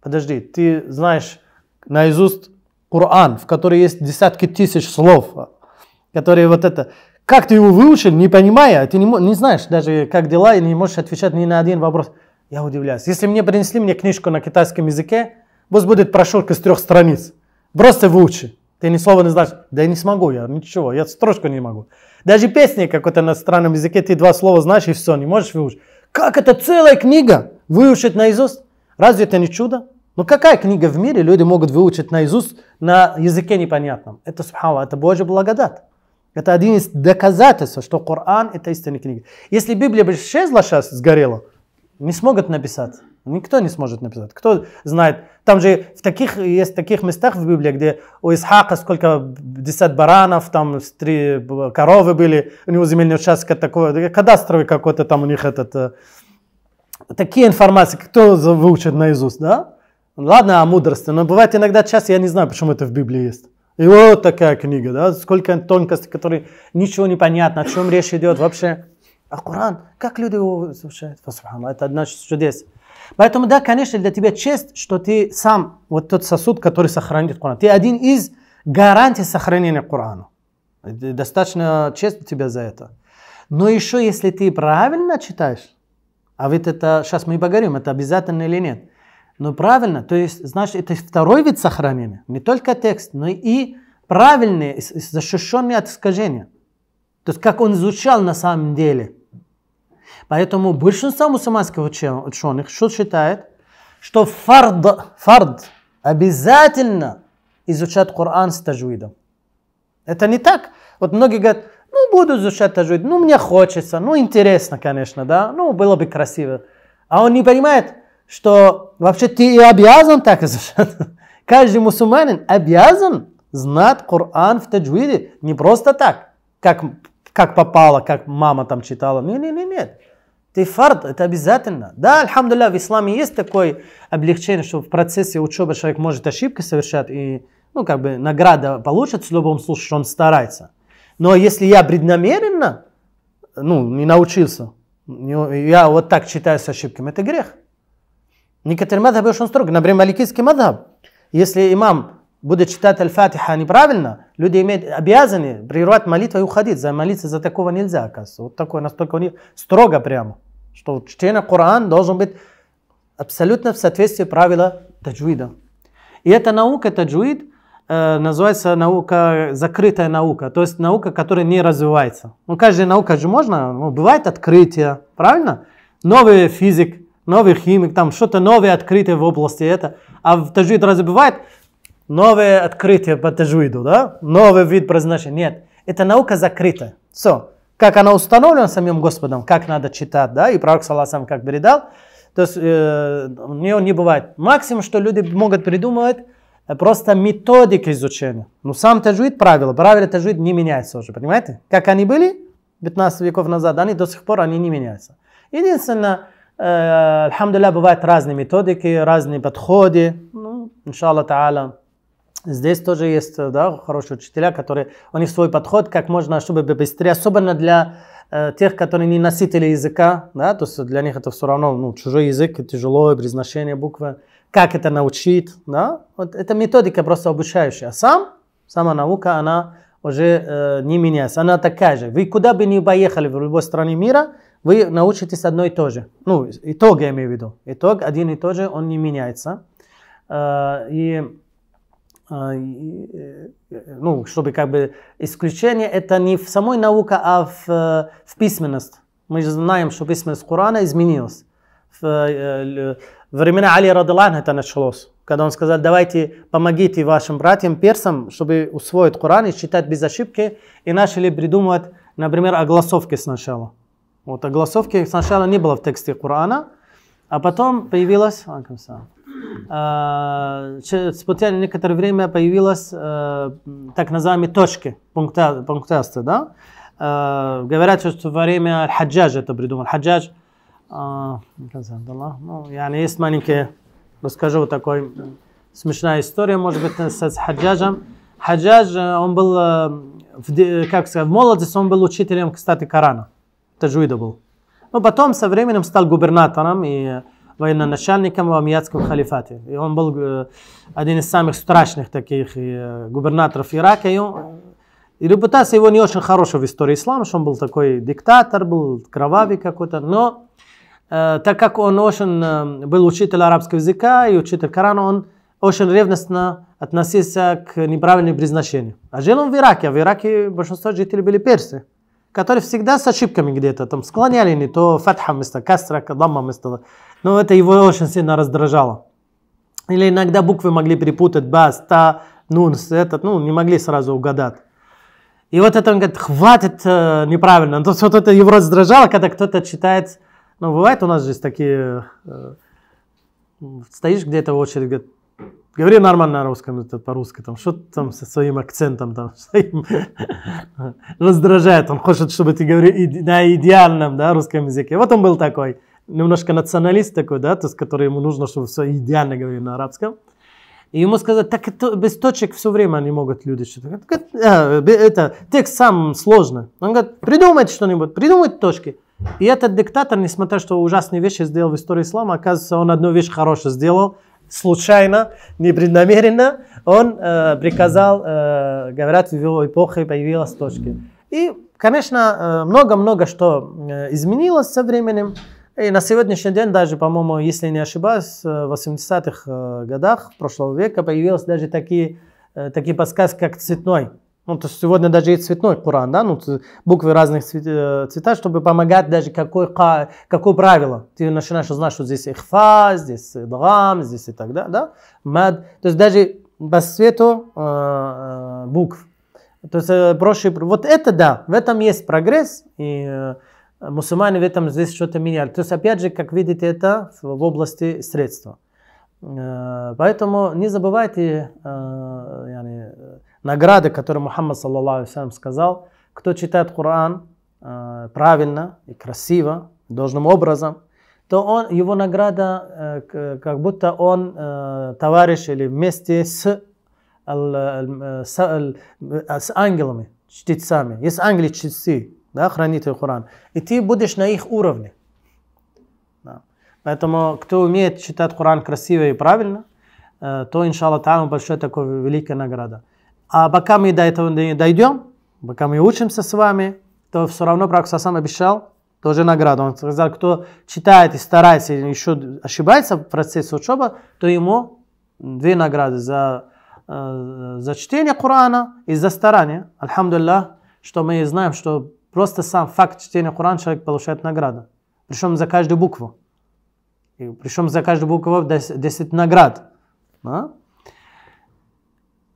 Подожди, ты знаешь наизусть Коран, в который есть десятки тысяч слов, которые вот это... Как ты его выучил, не понимая, ты не, не знаешь даже, как дела, и не можешь отвечать ни на один вопрос. Я удивляюсь. Если мне принесли мне книжку на китайском языке, пусть будет прошурка с трех страниц. Просто выучи. Ты ни слова не знаешь. Да я не смогу, я ничего, я строчку не могу. Даже песни какой-то на странном языке, ты два слова знаешь и все, не можешь выучить. Как это целая книга выучить наизусть? Разве это не чудо? Ну какая книга в мире люди могут выучить наизусть на языке непонятном? Это, субхала, это Божья благодать. Это один из доказательств, что Коран – это истинная книга. Если Библия бы исчезла сейчас, сгорела, не смогут написать. Никто не сможет написать. Кто знает? Там же в таких, есть таких местах в Библии, где у Исхака сколько, 10 баранов, там три э, коровы были, у него земельный участок такой, кадастровый какой-то там у них этот. Э, такие информации, кто выучит наизусть, да? Ладно, о мудрости, но бывает иногда час, я не знаю, почему это в Библии есть. И вот такая книга, да, сколько тонкостей, которые ничего не понятно, о чем речь идет вообще. А Коран, как люди его слушают? Это одна из чудес. Поэтому, да, конечно, для тебя честь, что ты сам вот тот сосуд, который сохранит Коран. Ты один из гарантий сохранения Корана. Э, достаточно честно тебя за это. Но еще, если ты правильно читаешь, а ведь это, сейчас мы и поговорим, это обязательно или нет. Но правильно, то есть, значит, это второй вид сохранения. Не только текст, но и правильные, защищенные от искажения. То есть, как он изучал на самом деле – Поэтому большинство мусульманских ученых что считает? Что фард, фард обязательно изучать Коран с таджвидом. Это не так. Вот многие говорят, ну буду изучать таджвид, ну мне хочется, ну интересно, конечно, да, ну было бы красиво. А он не понимает, что вообще ты и обязан так изучать. Каждый мусульманин обязан знать Коран в таджвиде не просто так, как, как попало, как мама там читала. Нет, нет, нет, нет. Это фард, это обязательно. Да, альхамдулля, в исламе есть такое облегчение, что в процессе учебы человек может ошибки совершать, и ну, как бы награда получится в любом случае, что он старается. Но если я преднамеренно ну, не научился, я вот так читаю с ошибками, это грех. Некоторые мадхабы очень строго. Например, маликийский мадхаб. Если имам будет читать Аль-Фатиха неправильно, люди имеют, обязаны прервать молитву и уходить. За молиться за такого нельзя, оказывается. Вот такое настолько у них строго прямо что чтение Корана должен быть абсолютно в соответствии правила таджуида. И эта наука таджуид э, называется наука закрытая наука, то есть наука, которая не развивается. Ну, каждая наука же можно, ну, бывает открытие, правильно? Новый физик, новый химик, там что-то новое открытие в области это. А в таджуид разве бывает новое открытие по таджуиду, да? Новый вид произношения? Нет. Это наука закрыта. Все. So, как она установлена самим Господом, как надо читать, да, и пророк Саласам как передал, то есть у э, нее не бывает. Максимум, что люди могут придумывать, э, просто методика изучения. Ну, сам таджуид правила, правила таджуид не меняются уже, понимаете? Как они были 15 веков назад, они до сих пор они не меняются. Единственное, э, бывают разные методики, разные подходы. Ну, иншаллах та'аля, Здесь тоже есть э, да, хорошие учителя, которые, у них свой подход, как можно, чтобы быстрее, особенно для э, тех, которые не носители языка, да, то есть для них это все равно ну, чужой язык, тяжело, произношение буквы, как это научить, да, вот эта методика просто обучающая, а сам, сама наука, она уже э, не меняется, она такая же, вы куда бы ни поехали в любой стране мира, вы научитесь одно и то же, ну, итог я имею в виду, итог один и тот же, он не меняется, э, и а, э, э, ну, чтобы как бы исключение, это не в самой науке, а в, э, в письменность. Мы же знаем, что письменность Корана изменилась. В, в времена Али Радалан это началось, когда он сказал, давайте помогите вашим братьям персам, чтобы усвоить Коран и читать без ошибки, и начали придумывать, например, огласовки сначала. Вот огласовки сначала не было в тексте Корана, а потом появилась... А, Э, спустя некоторое время появилась э, так называемые точки пунктации. Да? Э, говорят, что во время аль это придумал. Хаджаж, ну, я не есть маленькие, расскажу вот такой смешная история, может быть, с Хаджажем. Хаджаж, он был, как сказать, в молодости он был учителем, кстати, Корана. Таджуида был. Но потом со временем стал губернатором и военачальником в Амиятском халифате. И он был э, один из самых страшных таких э, губернаторов Ирака. И, он, и репутация его не очень хорошая в истории ислама, что он был такой диктатор, был кровавый какой-то. Но э, так как он очень был учитель арабского языка и учитель Корана, он очень ревностно относился к неправильным призначениям. А жил он в Ираке, а в Ираке большинство жителей были персы, которые всегда с ошибками где-то там склоняли не то фатха вместо кастра, дамма вместо но это его очень сильно раздражало. Или иногда буквы могли перепутать. Бас, та, нунс, этот, ну, не могли сразу угадать. И вот это он говорит, хватит э, неправильно. Ну, то есть вот это его раздражало, когда кто-то читает. Ну, бывает у нас здесь такие... Э, стоишь где-то в очереди, говорит, говори нормально на русском, по-русски, там, что там со своим акцентом, там, своим раздражает, он хочет, чтобы ты говорил на идеальном, да, русском языке. Вот он был такой немножко националист такой, да, то есть, который ему нужно, чтобы все идеально говорили на арабском. И ему сказать: так это, без точек все время не могут люди что-то. «А, это, текст сам сложно. Он говорит, придумайте что-нибудь, придумайте точки. И этот диктатор, несмотря что ужасные вещи сделал в истории ислама, оказывается, он одну вещь хорошую сделал, случайно, непреднамеренно, он э, приказал, э, говорят, в его эпохе появилась точки. И, конечно, э, много-много что э, изменилось со временем. И на сегодняшний день даже, по-моему, если не ошибаюсь, э, в 80-х э, годах прошлого века появились даже такие, э, такие подсказки, как цветной. Ну, то есть сегодня даже есть цветной Куран, да, ну, буквы разных цвет, цвета, чтобы помогать даже какое, какое правило. Ты начинаешь знать, что здесь ихфа, здесь драм, здесь и так далее, да, мад. То есть даже по свету э, букв. То есть проще, вот это да, в этом есть прогресс, и мусульмане в этом здесь что-то меняли. То есть, опять же, как видите, это в области средства. Э, поэтому не забывайте э, награды, которые Мухаммад саллаллаху сказал. Кто читает Коран э, правильно и красиво, должным образом, то он, его награда, как будто он товарищ или вместе с, с ангелами, чтецами. Есть ангели чтецы, да, хранитель Корана. И ты будешь на их уровне. Да. Поэтому, кто умеет читать Коран красиво и правильно, э, то, иншалла, там большая такая великая награда. А пока мы до этого не дойдем, пока мы учимся с вами, то все равно Пророк сам обещал тоже награду. Он сказал, кто читает и старается, и еще ошибается в процессе учебы, то ему две награды за, э, за чтение Корана и за старание. Альхамдулиллах, что мы знаем, что Просто сам факт чтения Корана человек получает награду. Причем за каждую букву. И причем за каждую букву 10 наград. А?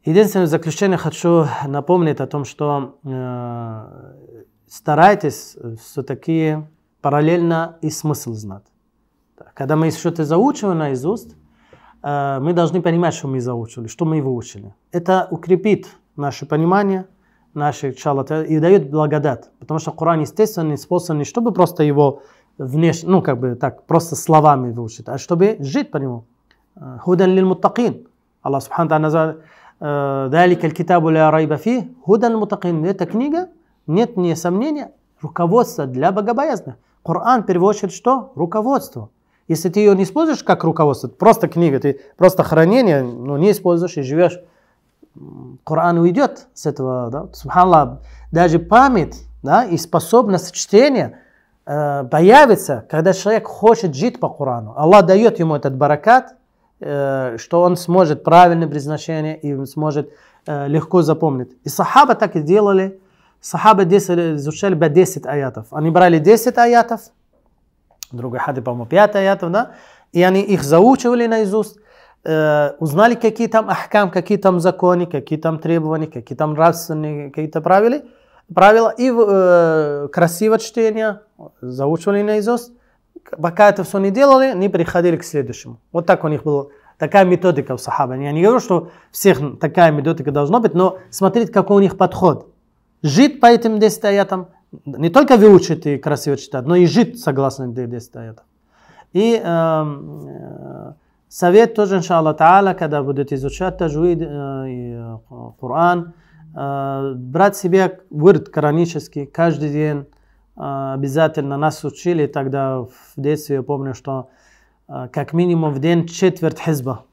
Единственное, заключение хочу напомнить о том, что э, старайтесь все-таки параллельно и смысл знать. Когда мы что-то заучиваем наизусть, э, мы должны понимать, что мы заучили, что мы выучили. Это укрепит наше понимание, наши шалата и дают благодать. Потому что Коран, естественно, способ не чтобы просто его внешне, ну как бы так, просто словами выучить, а чтобы жить по нему. Э, худан лил муттакин. Аллах Субхану Таа назвал э, «Далика аль-китабу ля райба фи худан мутакин». Эта книга, нет ни сомнения, руководство для богобоязных. Коран, переводит, что? Руководство. Если ты ее не используешь как руководство, просто книга, ты просто хранение, но ну, не используешь и живешь Коран уйдет с этого, да? Субханаллах, даже память да, и способность чтения э, появится, когда человек хочет жить по Корану. Аллах дает ему этот баракат, э, что он сможет правильное произношение и сможет э, легко запомнить. И сахаба так и делали. Сахабы 10, изучали по 10 аятов. Они брали 10 аятов, другой хады, по-моему, 5 аятов, да, и они их заучивали наизусть. Э, узнали, какие там ахкам, какие там законы, какие там требования, какие там нравственные какие-то правила, правила и э, красиво чтение, заучивали наизусть. Пока это все не делали, не приходили к следующему. Вот так у них было такая методика у сахаба. Я не говорю, что всех такая методика должна быть, но смотрите, какой у них подход. Жить по этим 10 аятам, не только выучить и красиво читать, но и жить согласно 10 аятам. И эм, э, Совет тоже, иншаллах таала, когда будет изучать таджуид э, и э, Коран, э, брать себе вырд коранический каждый день. Обязательно нас учили тогда в детстве, я помню, что как минимум в день четверть хизба.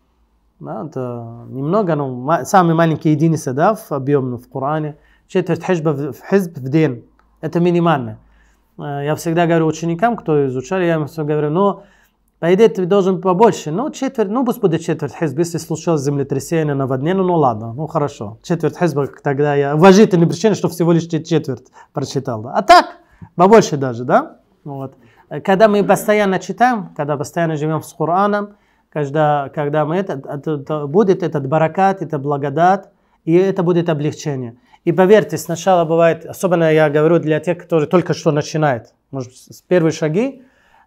Да, это немного, но самые маленькие единицы да, в объеме в Коране. Четверть хизба в, хизб в день. Это минимально. Я всегда говорю ученикам, кто изучали, я им всегда говорю, но ну, по идее, ты должен побольше. Ну, ну четверть, ну, пусть будет четверть хизба. Если случилось землетрясение, наводнение, ну, ну ладно, ну хорошо. Четверть хизба, тогда я... Уважительная причина, что всего лишь четверть прочитал. Да? А так, побольше даже, да? Вот. Когда мы постоянно читаем, когда постоянно живем с Кораном, когда, когда мы это, это, а это, будет этот баракат, это благодать, и это будет облегчение. И поверьте, сначала бывает, особенно я говорю для тех, которые только что начинают, может, с первые шаги,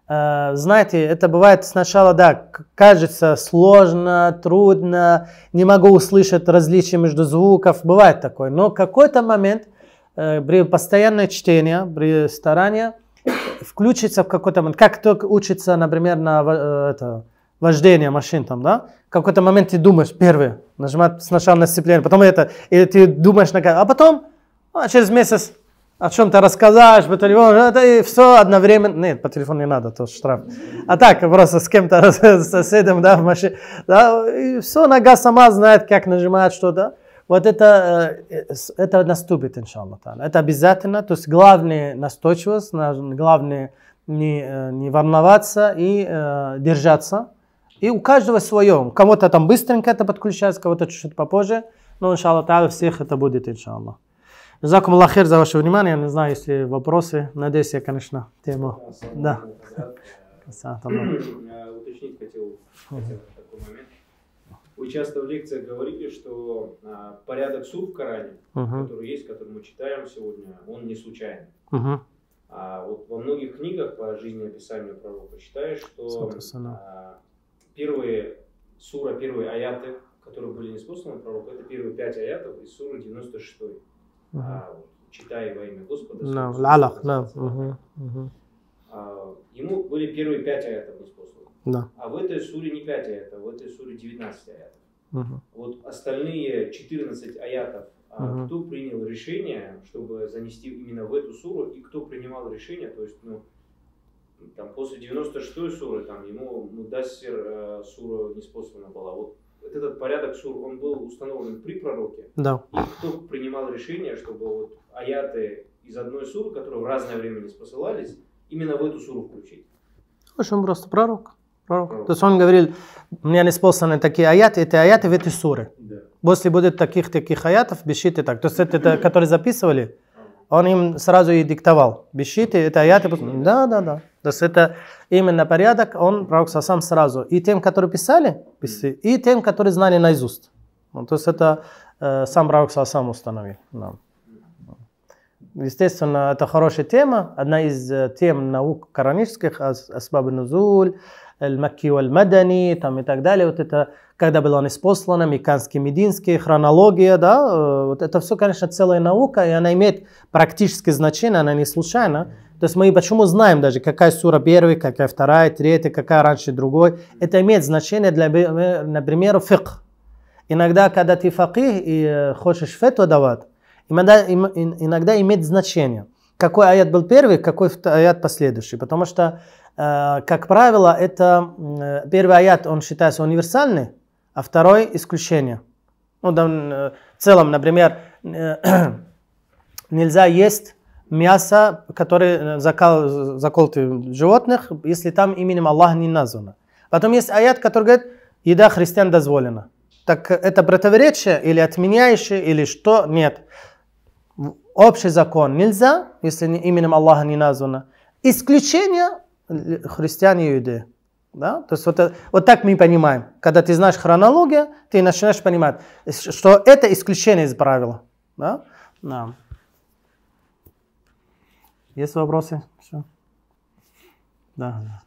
Э, знаете, это бывает сначала, да, кажется сложно, трудно, не могу услышать различия между звуков, бывает такое. Но какой-то момент при э, постоянном чтении, при старании, включится в какой-то момент, как только учится, например, на э, это, вождение машин там, да, в какой-то момент ты думаешь, первый, нажимать сначала на сцепление, потом это, и ты думаешь, на а потом, а, через месяц, о чем-то рассказаешь по телефону, это и все одновременно. Нет, по телефону не надо, то штраф. А так, просто с кем-то, с соседом, да, в машине. Да, и все, нога сама знает, как нажимает что-то. Вот это, э, э, это наступит, иншаллах. Это обязательно. То есть главное настойчивость, главное не, э, не волноваться и э, держаться. И у каждого свое. У кого-то там быстренько это подключается, у кого-то чуть-чуть попозже. Но, иншаллах, у всех это будет, иншаллах. Закум Аллахер за ваше внимание. Я не знаю, если вопросы. Надеюсь, я, конечно, тему. Да. Уточнить хотел, хотел такой момент. Вы часто в лекциях говорили, что порядок суд в Коране, который есть, который мы читаем сегодня, он не случайный. А вот во многих книгах по жизни жизнеописанию пророка считаю, что а, первые сура, первые аяты, которые были не способны это первые пять аятов из суры 96. А, читая во имя Господа. No, алах, no. uh-huh. uh Ему были первые пять аятов Господа. No. А в этой суре не пять аятов, в этой суре 19 аятов. Uh-huh. Вот остальные 14 аятов, uh-huh. кто принял решение, чтобы занести именно в эту суру, и кто принимал решение, то есть, ну, там, после 96-й суры, там, ему Мудассир ну, э, сура не была. Вот вот этот порядок сур, он был установлен при пророке. Да. И кто принимал решение, чтобы вот аяты из одной суры, которые в разное время не посылались, именно в эту суру включить? Очень просто пророк. пророк. пророк. То есть он говорил, у меня не спосланы такие аяты, эти аяты в этой суры. Да. После будет таких-таких аятов, бешите так. То есть это, это которые записывали, он им сразу и диктовал. Бешите, это аяты. Да, да, да. То есть это именно порядок, он пророк сам сразу. И тем, которые писали, и тем, которые знали наизусть. Ну, то есть это э, сам пророк сам установил нам. Естественно, это хорошая тема, одна из э, тем наук коранических, асбаб нузуль, аль-макки валь-мадани, там и так далее. Вот это когда был он испослан, Миканский, Мединский, хронология, да, э, вот это все, конечно, целая наука, и она имеет практическое значение, она не случайна. То есть мы почему знаем даже, какая сура первая, какая вторая, третья, какая раньше другой. Это имеет значение для, э, например, фикх. Иногда, когда ты факих и э, хочешь фету давать, иногда, иногда имеет значение, какой аят был первый, какой аят последующий. Потому что, как правило, это первый аят, он считается универсальный, а второй исключение. Ну, да, э, в целом, например, э, нельзя есть мясо, которое э, закол, заколты животных, если там именем Аллаха не названо. Потом есть аят, который говорит, еда христиан дозволена. Так это противоречие или отменяющее, или что? Нет. Общий закон нельзя, если именем Аллаха не названо. Исключение христиане и иудеи. Да? То есть вот, вот так мы понимаем. Когда ты знаешь хронологию, ты начинаешь понимать, что это исключение из правила. Да? Да. Есть вопросы? Все. Да.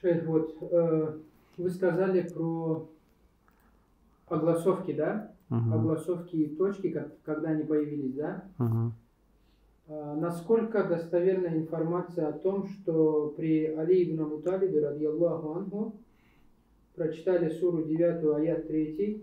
Шейх, вот э, вы сказали про огласовки, да? Угу. Огласовки и точки, как, когда они появились, да? Угу. А, насколько достоверна информация о том, что при Али ибн Абуталибе, радьяллаху анху, прочитали суру 9, аят 3,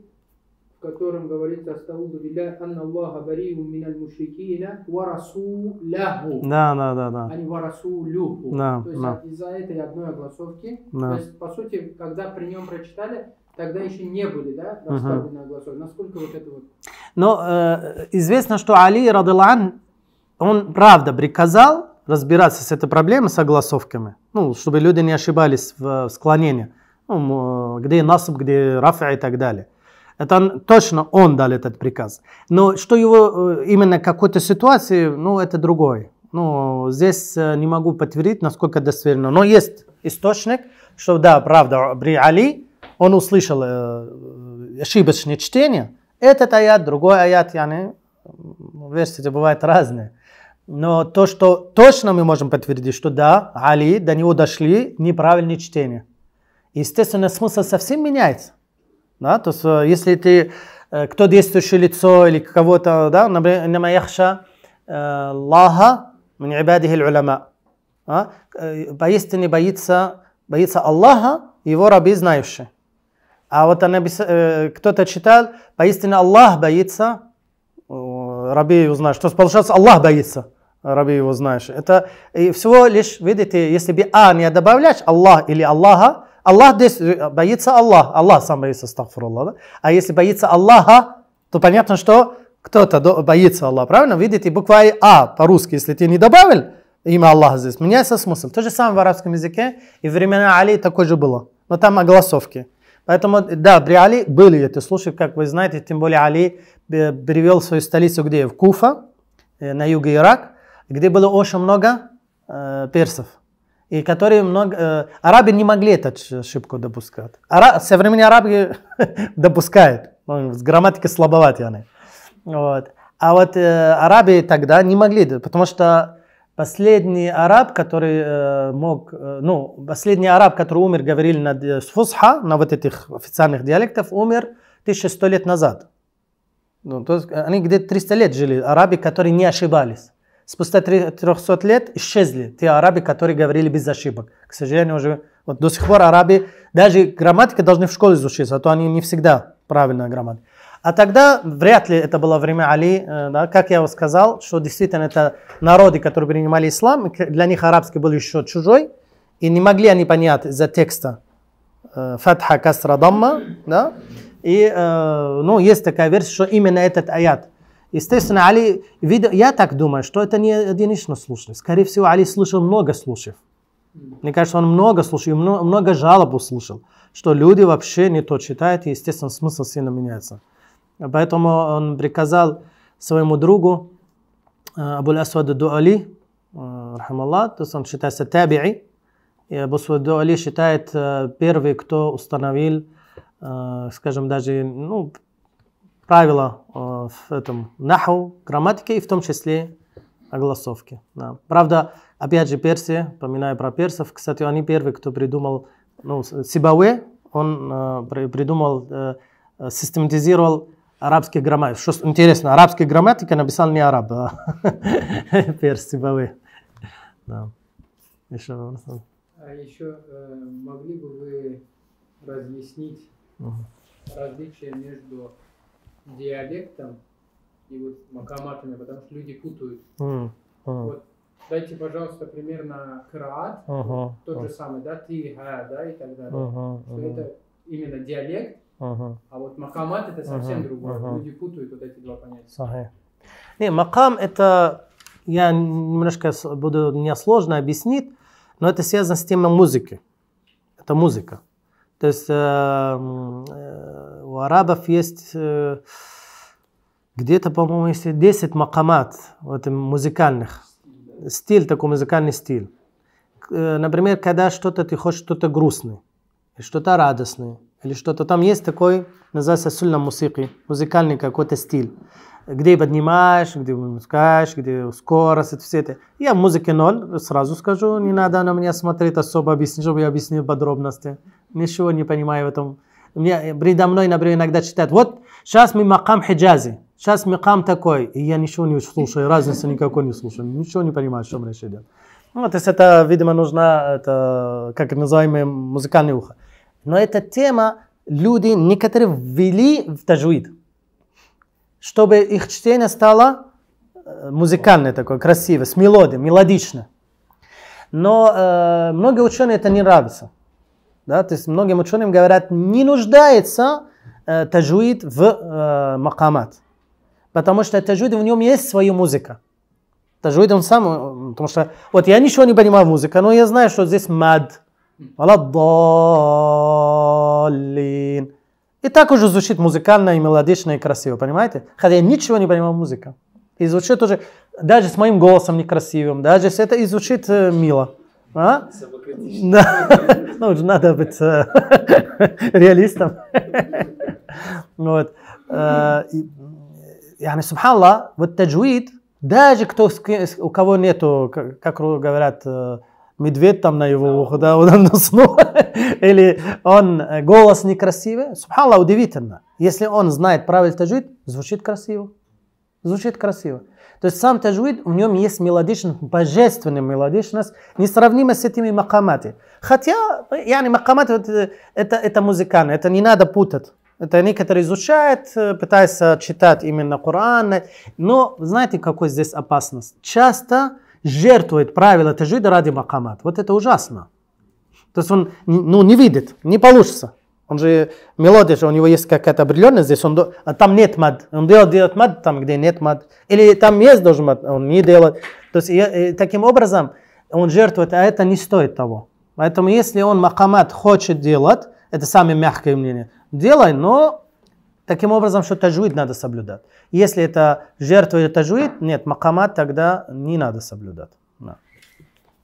в котором говорится «Астауду билля анна Аллаха бариум миналь мушрикина варасу ляху». Да, да, да. да. А не варасу люху. Да, То есть да. из-за этой одной огласовки. Да. То есть, по сути, когда при нем прочитали, тогда еще не были, да, расставлены угу. огласовки. Насколько вот это вот... Но э, известно, что Али, радылан, он правда приказал разбираться с этой проблемой, согласовками, ну, чтобы люди не ошибались в э, склонении, ну, э, где насып, где рафа и так далее. Это он, точно он дал этот приказ. Но что его э, именно какой-то ситуации, ну, это другой. Ну, здесь не могу подтвердить, насколько достоверно. Но есть источник, что да, правда, при Али, он услышал э, ошибочное чтение. Этот аят, другой аят, я не... Ну, версии бывают разные. Но то, что точно мы можем подтвердить, что да, Али, до него дошли неправильные чтения. Естественно, смысл совсем меняется. Да? То есть, э, если ты, э, кто действующее лицо или кого-то, да, например, на «Намаяхша Аллаха э, мин ибадихи уляма». А, поистине боится, боится Аллаха, его рабы знающие. А вот она, кто-то читал, поистине Аллах боится рабей узнать, что получается Аллах боится. Раби его знаешь. Это и всего лишь, видите, если бы А не добавляешь, Аллах или Аллаха, Аллах здесь э, боится Аллах, Аллах сам боится стахфуруллах. Да? А если боится Аллаха, то понятно, что кто-то боится Аллаха, правильно? Видите, буква А по-русски, если ты не добавил имя Аллаха здесь, меняется смысл. То же самое в арабском языке, и времена Али такое же было, но там огласовки. Поэтому, да, при Али были эти случаи, как вы знаете, тем более Али э, привел свою столицу где? В Куфа, э, на юге Ирак, где было очень много э, персов, и которые много... Э, арабы не могли эту ошибку допускать. Ара, современные арабы допускают, ну, с грамматикой слабоваты они. Вот. А вот э, арабы тогда не могли, потому что последний араб, который э, мог, э, ну, последний араб, который умер, говорили на э, фусха, на вот этих официальных диалектов, умер 1100 лет назад. Ну, то есть они где-то 300 лет жили, арабы, которые не ошибались спустя 300 лет исчезли те арабы, которые говорили без ошибок. К сожалению, уже вот до сих пор арабы, даже грамматика должны в школе изучиться, а то они не всегда правильная грамматика. А тогда вряд ли это было время Али, э, да, как я уже сказал, что действительно это народы, которые принимали ислам, для них арабский был еще чужой, и не могли они понять из-за текста э, фатха касра дамма, да, и, э, ну, есть такая версия, что именно этот аят Естественно, Али я так думаю, что это не единично слушали. Скорее всего, Али слышал много слушав. Мне кажется, он много слушал, много, много жалоб услышал, что люди вообще не то читают, и, естественно, смысл сильно меняется. Поэтому он приказал своему другу э, Абуль Асваду Дуали, э, рахмаллах, то есть он считается таби'i, и Абу Асваду Дуали считает э, первый, кто установил, скажем, даже ну, правила э, в этом наху, грамматике и в том числе огласовки. Да. Правда, опять же, персы, поминаю про персов, кстати, они первые, кто придумал, ну, Сибауэ, он э, придумал, э, э, систематизировал арабских грамматик. Что интересно, арабские грамматика написал не араб, а перс Сибауэ. Да. Еще... А еще э, могли бы вы разъяснить угу. различия между диалектом и вот макаматами, потому что люди путают. Mm. Mm. Вот, дайте, пожалуйста, примерно краат, uh-huh. Вот, тот uh-huh. же самый, да, ты, га, да, и так далее. Uh-huh. Что uh-huh. это именно диалект, uh-huh. а вот макамат это совсем uh-huh. другое. Uh-huh. Люди путают вот эти два понятия. Сахи. Не, макам это я немножко буду мне сложно объяснить, но это связано с темой музыки. Это музыка. То есть эм, э, э, у арабов есть э, где-то, по-моему, есть 10 макамат вот, музыкальных. Стиль, такой музыкальный стиль. Э, например, когда что-то ты хочешь, что-то грустное, что-то радостное, или что-то там есть такой, называется сульна музыки, музыкальный какой-то стиль. Где поднимаешь, где выпускаешь, где скорость, все это. Я в музыке ноль, сразу скажу, не надо на меня смотреть особо, объяснить, чтобы я объяснил подробности. Ничего не понимаю в этом меня передо э, мной, например, иногда читают, вот сейчас мы макам хиджази, сейчас макам такой, и я ничего не слушаю, разницы никакой не слушаю, ничего не понимаю, о чем речь идет. Ну, то есть это, видимо, нужно, это, как называемое, музыкальное ухо. Но эта тема люди некоторые ввели в таджвид, чтобы их чтение стало э, музыкальное такое, красивое, с мелодией, мелодичное. Но э, многие ученые это не нравится. Да? То есть многим ученым говорят, не нуждается э, таджуид в э, макамат, потому что таджуид в нем есть своя музыка. Таджуид он сам, э, потому что вот я ничего не понимаю в музыке, но я знаю, что здесь мад, Алладдалин. И так уже звучит музыкально и мелодично и красиво, понимаете? Хотя я ничего не понимаю в музыке. И звучит уже, даже с моим голосом некрасивым, даже если это и звучит э, мило. А? Да, ну, уже надо быть э, реалистом. Вот. يعني سبحان الله والتجويد даже кто, у кого нету, как говорят, э, медведь там на его ухо, да, он уснул, или он э, голос некрасивый, субхалла, удивительно. Если он знает правильный таджвид, звучит красиво. Звучит красиво. То есть сам таджвид, в нем есть мелодичность, божественная мелодичность, несравнима с этими макаматы Хотя, я не макамат э, это, это, это музыкально, это не надо путать. Это некоторые изучают, э, пытаются читать именно Коран. Но знаете, какой здесь опасность? Часто жертвует правила таджвида ради макамат. Вот это ужасно. То есть он ну, не видит, не получится он же мелодия же, у него есть какая-то определенность здесь, он, а там нет мад, он делает, делает мад там, где нет мад, или там есть должен мад, он не делает. То есть и, и, таким образом он жертвует, а это не стоит того. Поэтому если он макамат хочет делать, это самое мягкое мнение, делай, но таким образом, что таджуид надо соблюдать. Если это жертва или таджуид, нет, макамат тогда не надо соблюдать. Да.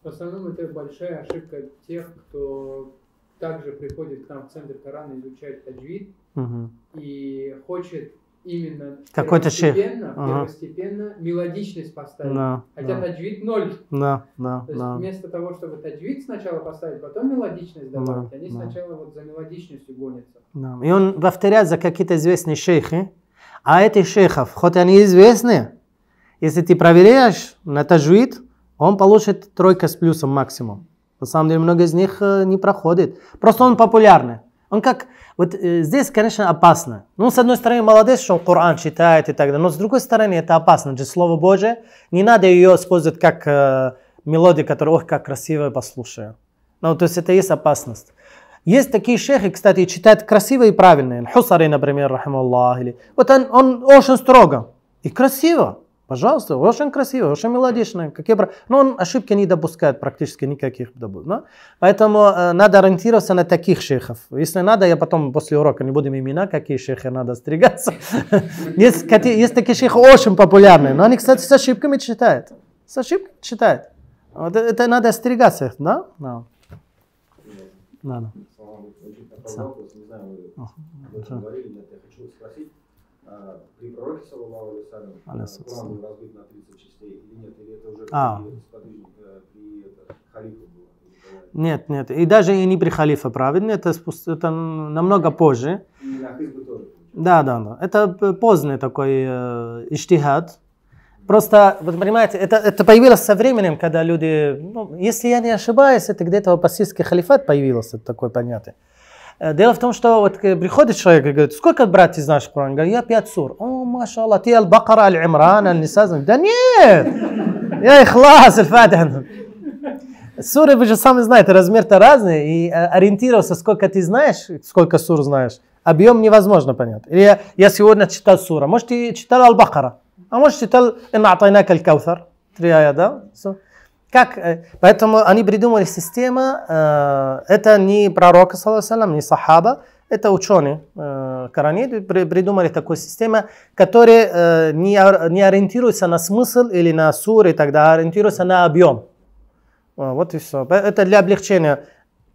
В основном это большая ошибка тех, кто также приходит к нам в центр Корана изучать таджвид угу. и хочет именно Какой-то первостепенно, угу. первостепенно мелодичность поставить. Да, Хотя да. таджвид ноль. Да, да, То есть вместо того, чтобы таджвид сначала поставить, потом мелодичность добавить, да, они да. сначала вот за мелодичностью гонятся. Да. И он повторяет за какие-то известные шейхи. А этих шейхов, хоть они известны, если ты проверяешь на таджвид, он получит тройка с плюсом максимум. На самом деле многие из них э, не проходят. Просто он популярный. Он как... Вот э, здесь, конечно, опасно. Ну, с одной стороны, молодец, что Коран читает и так далее. Но с другой стороны, это опасно. Это же Слово Божие. Не надо ее использовать как э, мелодию, которую, ох, как красиво послушаю. Ну, то есть это есть опасность. Есть такие шехи, кстати, читают красиво и правильно. Хусари, например, рахмаллах. Или... Вот он, он очень строго и красиво. Пожалуйста, очень красиво, очень мелодично. Какие... Но он ошибки не допускает практически никаких. Да? Поэтому э, надо ориентироваться на таких шейхов. Если надо, я потом после урока не будем имена, какие шейхи надо стригаться. Есть, есть такие шейхи очень популярные, но они, кстати, с ошибками читают. С ошибками читают. Вот э, это надо стригаться, да? Да. Надо. Не знаю, вы говорили, я хочу спросить, а, при пророке, саллаллаху алейсалям, Коран а, был разбит на 30 частей или нет? Или это уже а. при, сподвижник, э, при это, халифе было? Нет, нет. И даже и не при халифе праведный, это, это намного позже. Да, да, да. Это поздний такой э, иштихад. Просто, вот понимаете, это, это появилось со временем, когда люди, ну, если я не ошибаюсь, это где-то в Ассийский халифат появился такой понятие. Э, дело в том, что вот э, приходит человек и говорит, сколько, брат, ты знаешь Коран? Говорит, я пять сур. О, машалла, ты Аль-Бакара, Аль-Имран, Аль-Ниса. Да нет! Я Ихлас, Аль-Фатиха. Суры, вы же сами знаете, размер-то разный, и э, ориентироваться, сколько ты знаешь, сколько сур знаешь, объем невозможно понять. Или я, я сегодня читал сура, может, ты читал Аль-Бакара, а может, читал Инна Атайнак аль три ая, да? Как, э, поэтому они придумали систему, э, это не пророк, не сахаба, это ученые э, Кораниды придумали такую систему, которая не ориентируется на смысл или на суры, тогда а ориентируется на объем. Вот и все. Это для облегчения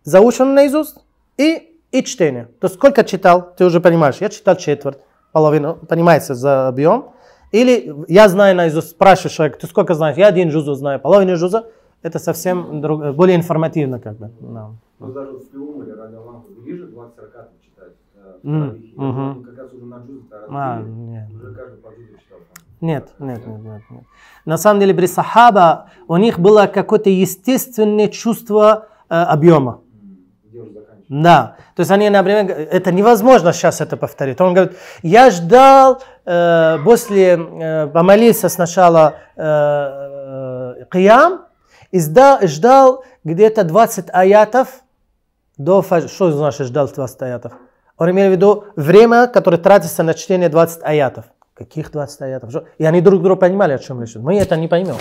заучен наизусть и, и чтение. То есть сколько читал, ты уже понимаешь, я читал четверть, половину, Понимается за объем. Или я знаю наизусть, спрашиваю человека, ты сколько знаешь? Я один джузу знаю, половину джуза. Это совсем друг, более информативно как бы. Да. нет. Нет, нет, нет, нет, На самом деле при сахаба у них было какое-то естественное чувство э, объема. Да. То есть они, например, это невозможно сейчас это повторить. Он говорит, я ждал, э, после, э, помолился сначала э, э Киям, и ждал, ждал где-то 20 аятов до фаж... Что значит ждал 20 аятов? Он имел в виду время, которое тратится на чтение 20 аятов. Каких 20 аятов? И они друг друга понимали, о чем речь. Мы это не поймем.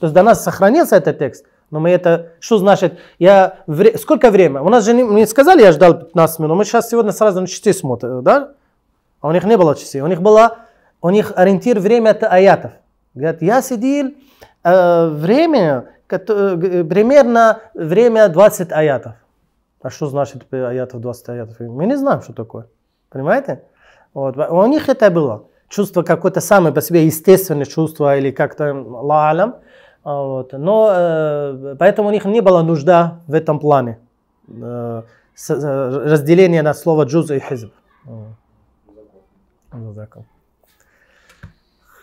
То есть до нас сохранился этот текст, но мы это, что значит, я, вре, сколько время? У нас же не, мне сказали, я ждал 15 минут, мы сейчас сегодня сразу на часы смотрим, да? А у них не было часы, у них была у них ориентир время это аятов. Говорят, я сидел э, время, который, примерно время 20 аятов. А что значит аятов 20 аятов? Мы не знаем, что такое. Понимаете? Вот. У них это было. Чувство какое-то самое по себе естественное чувство или как-то лалам. А, вот. Но э, поэтому у них не было нужда в этом плане э, э, разделение на слово джуз и хизб. Закон.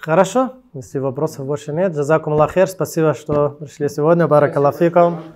Хорошо, если вопросов больше нет. Джазакум лахер, спасибо, что пришли сегодня. Баракалафикум.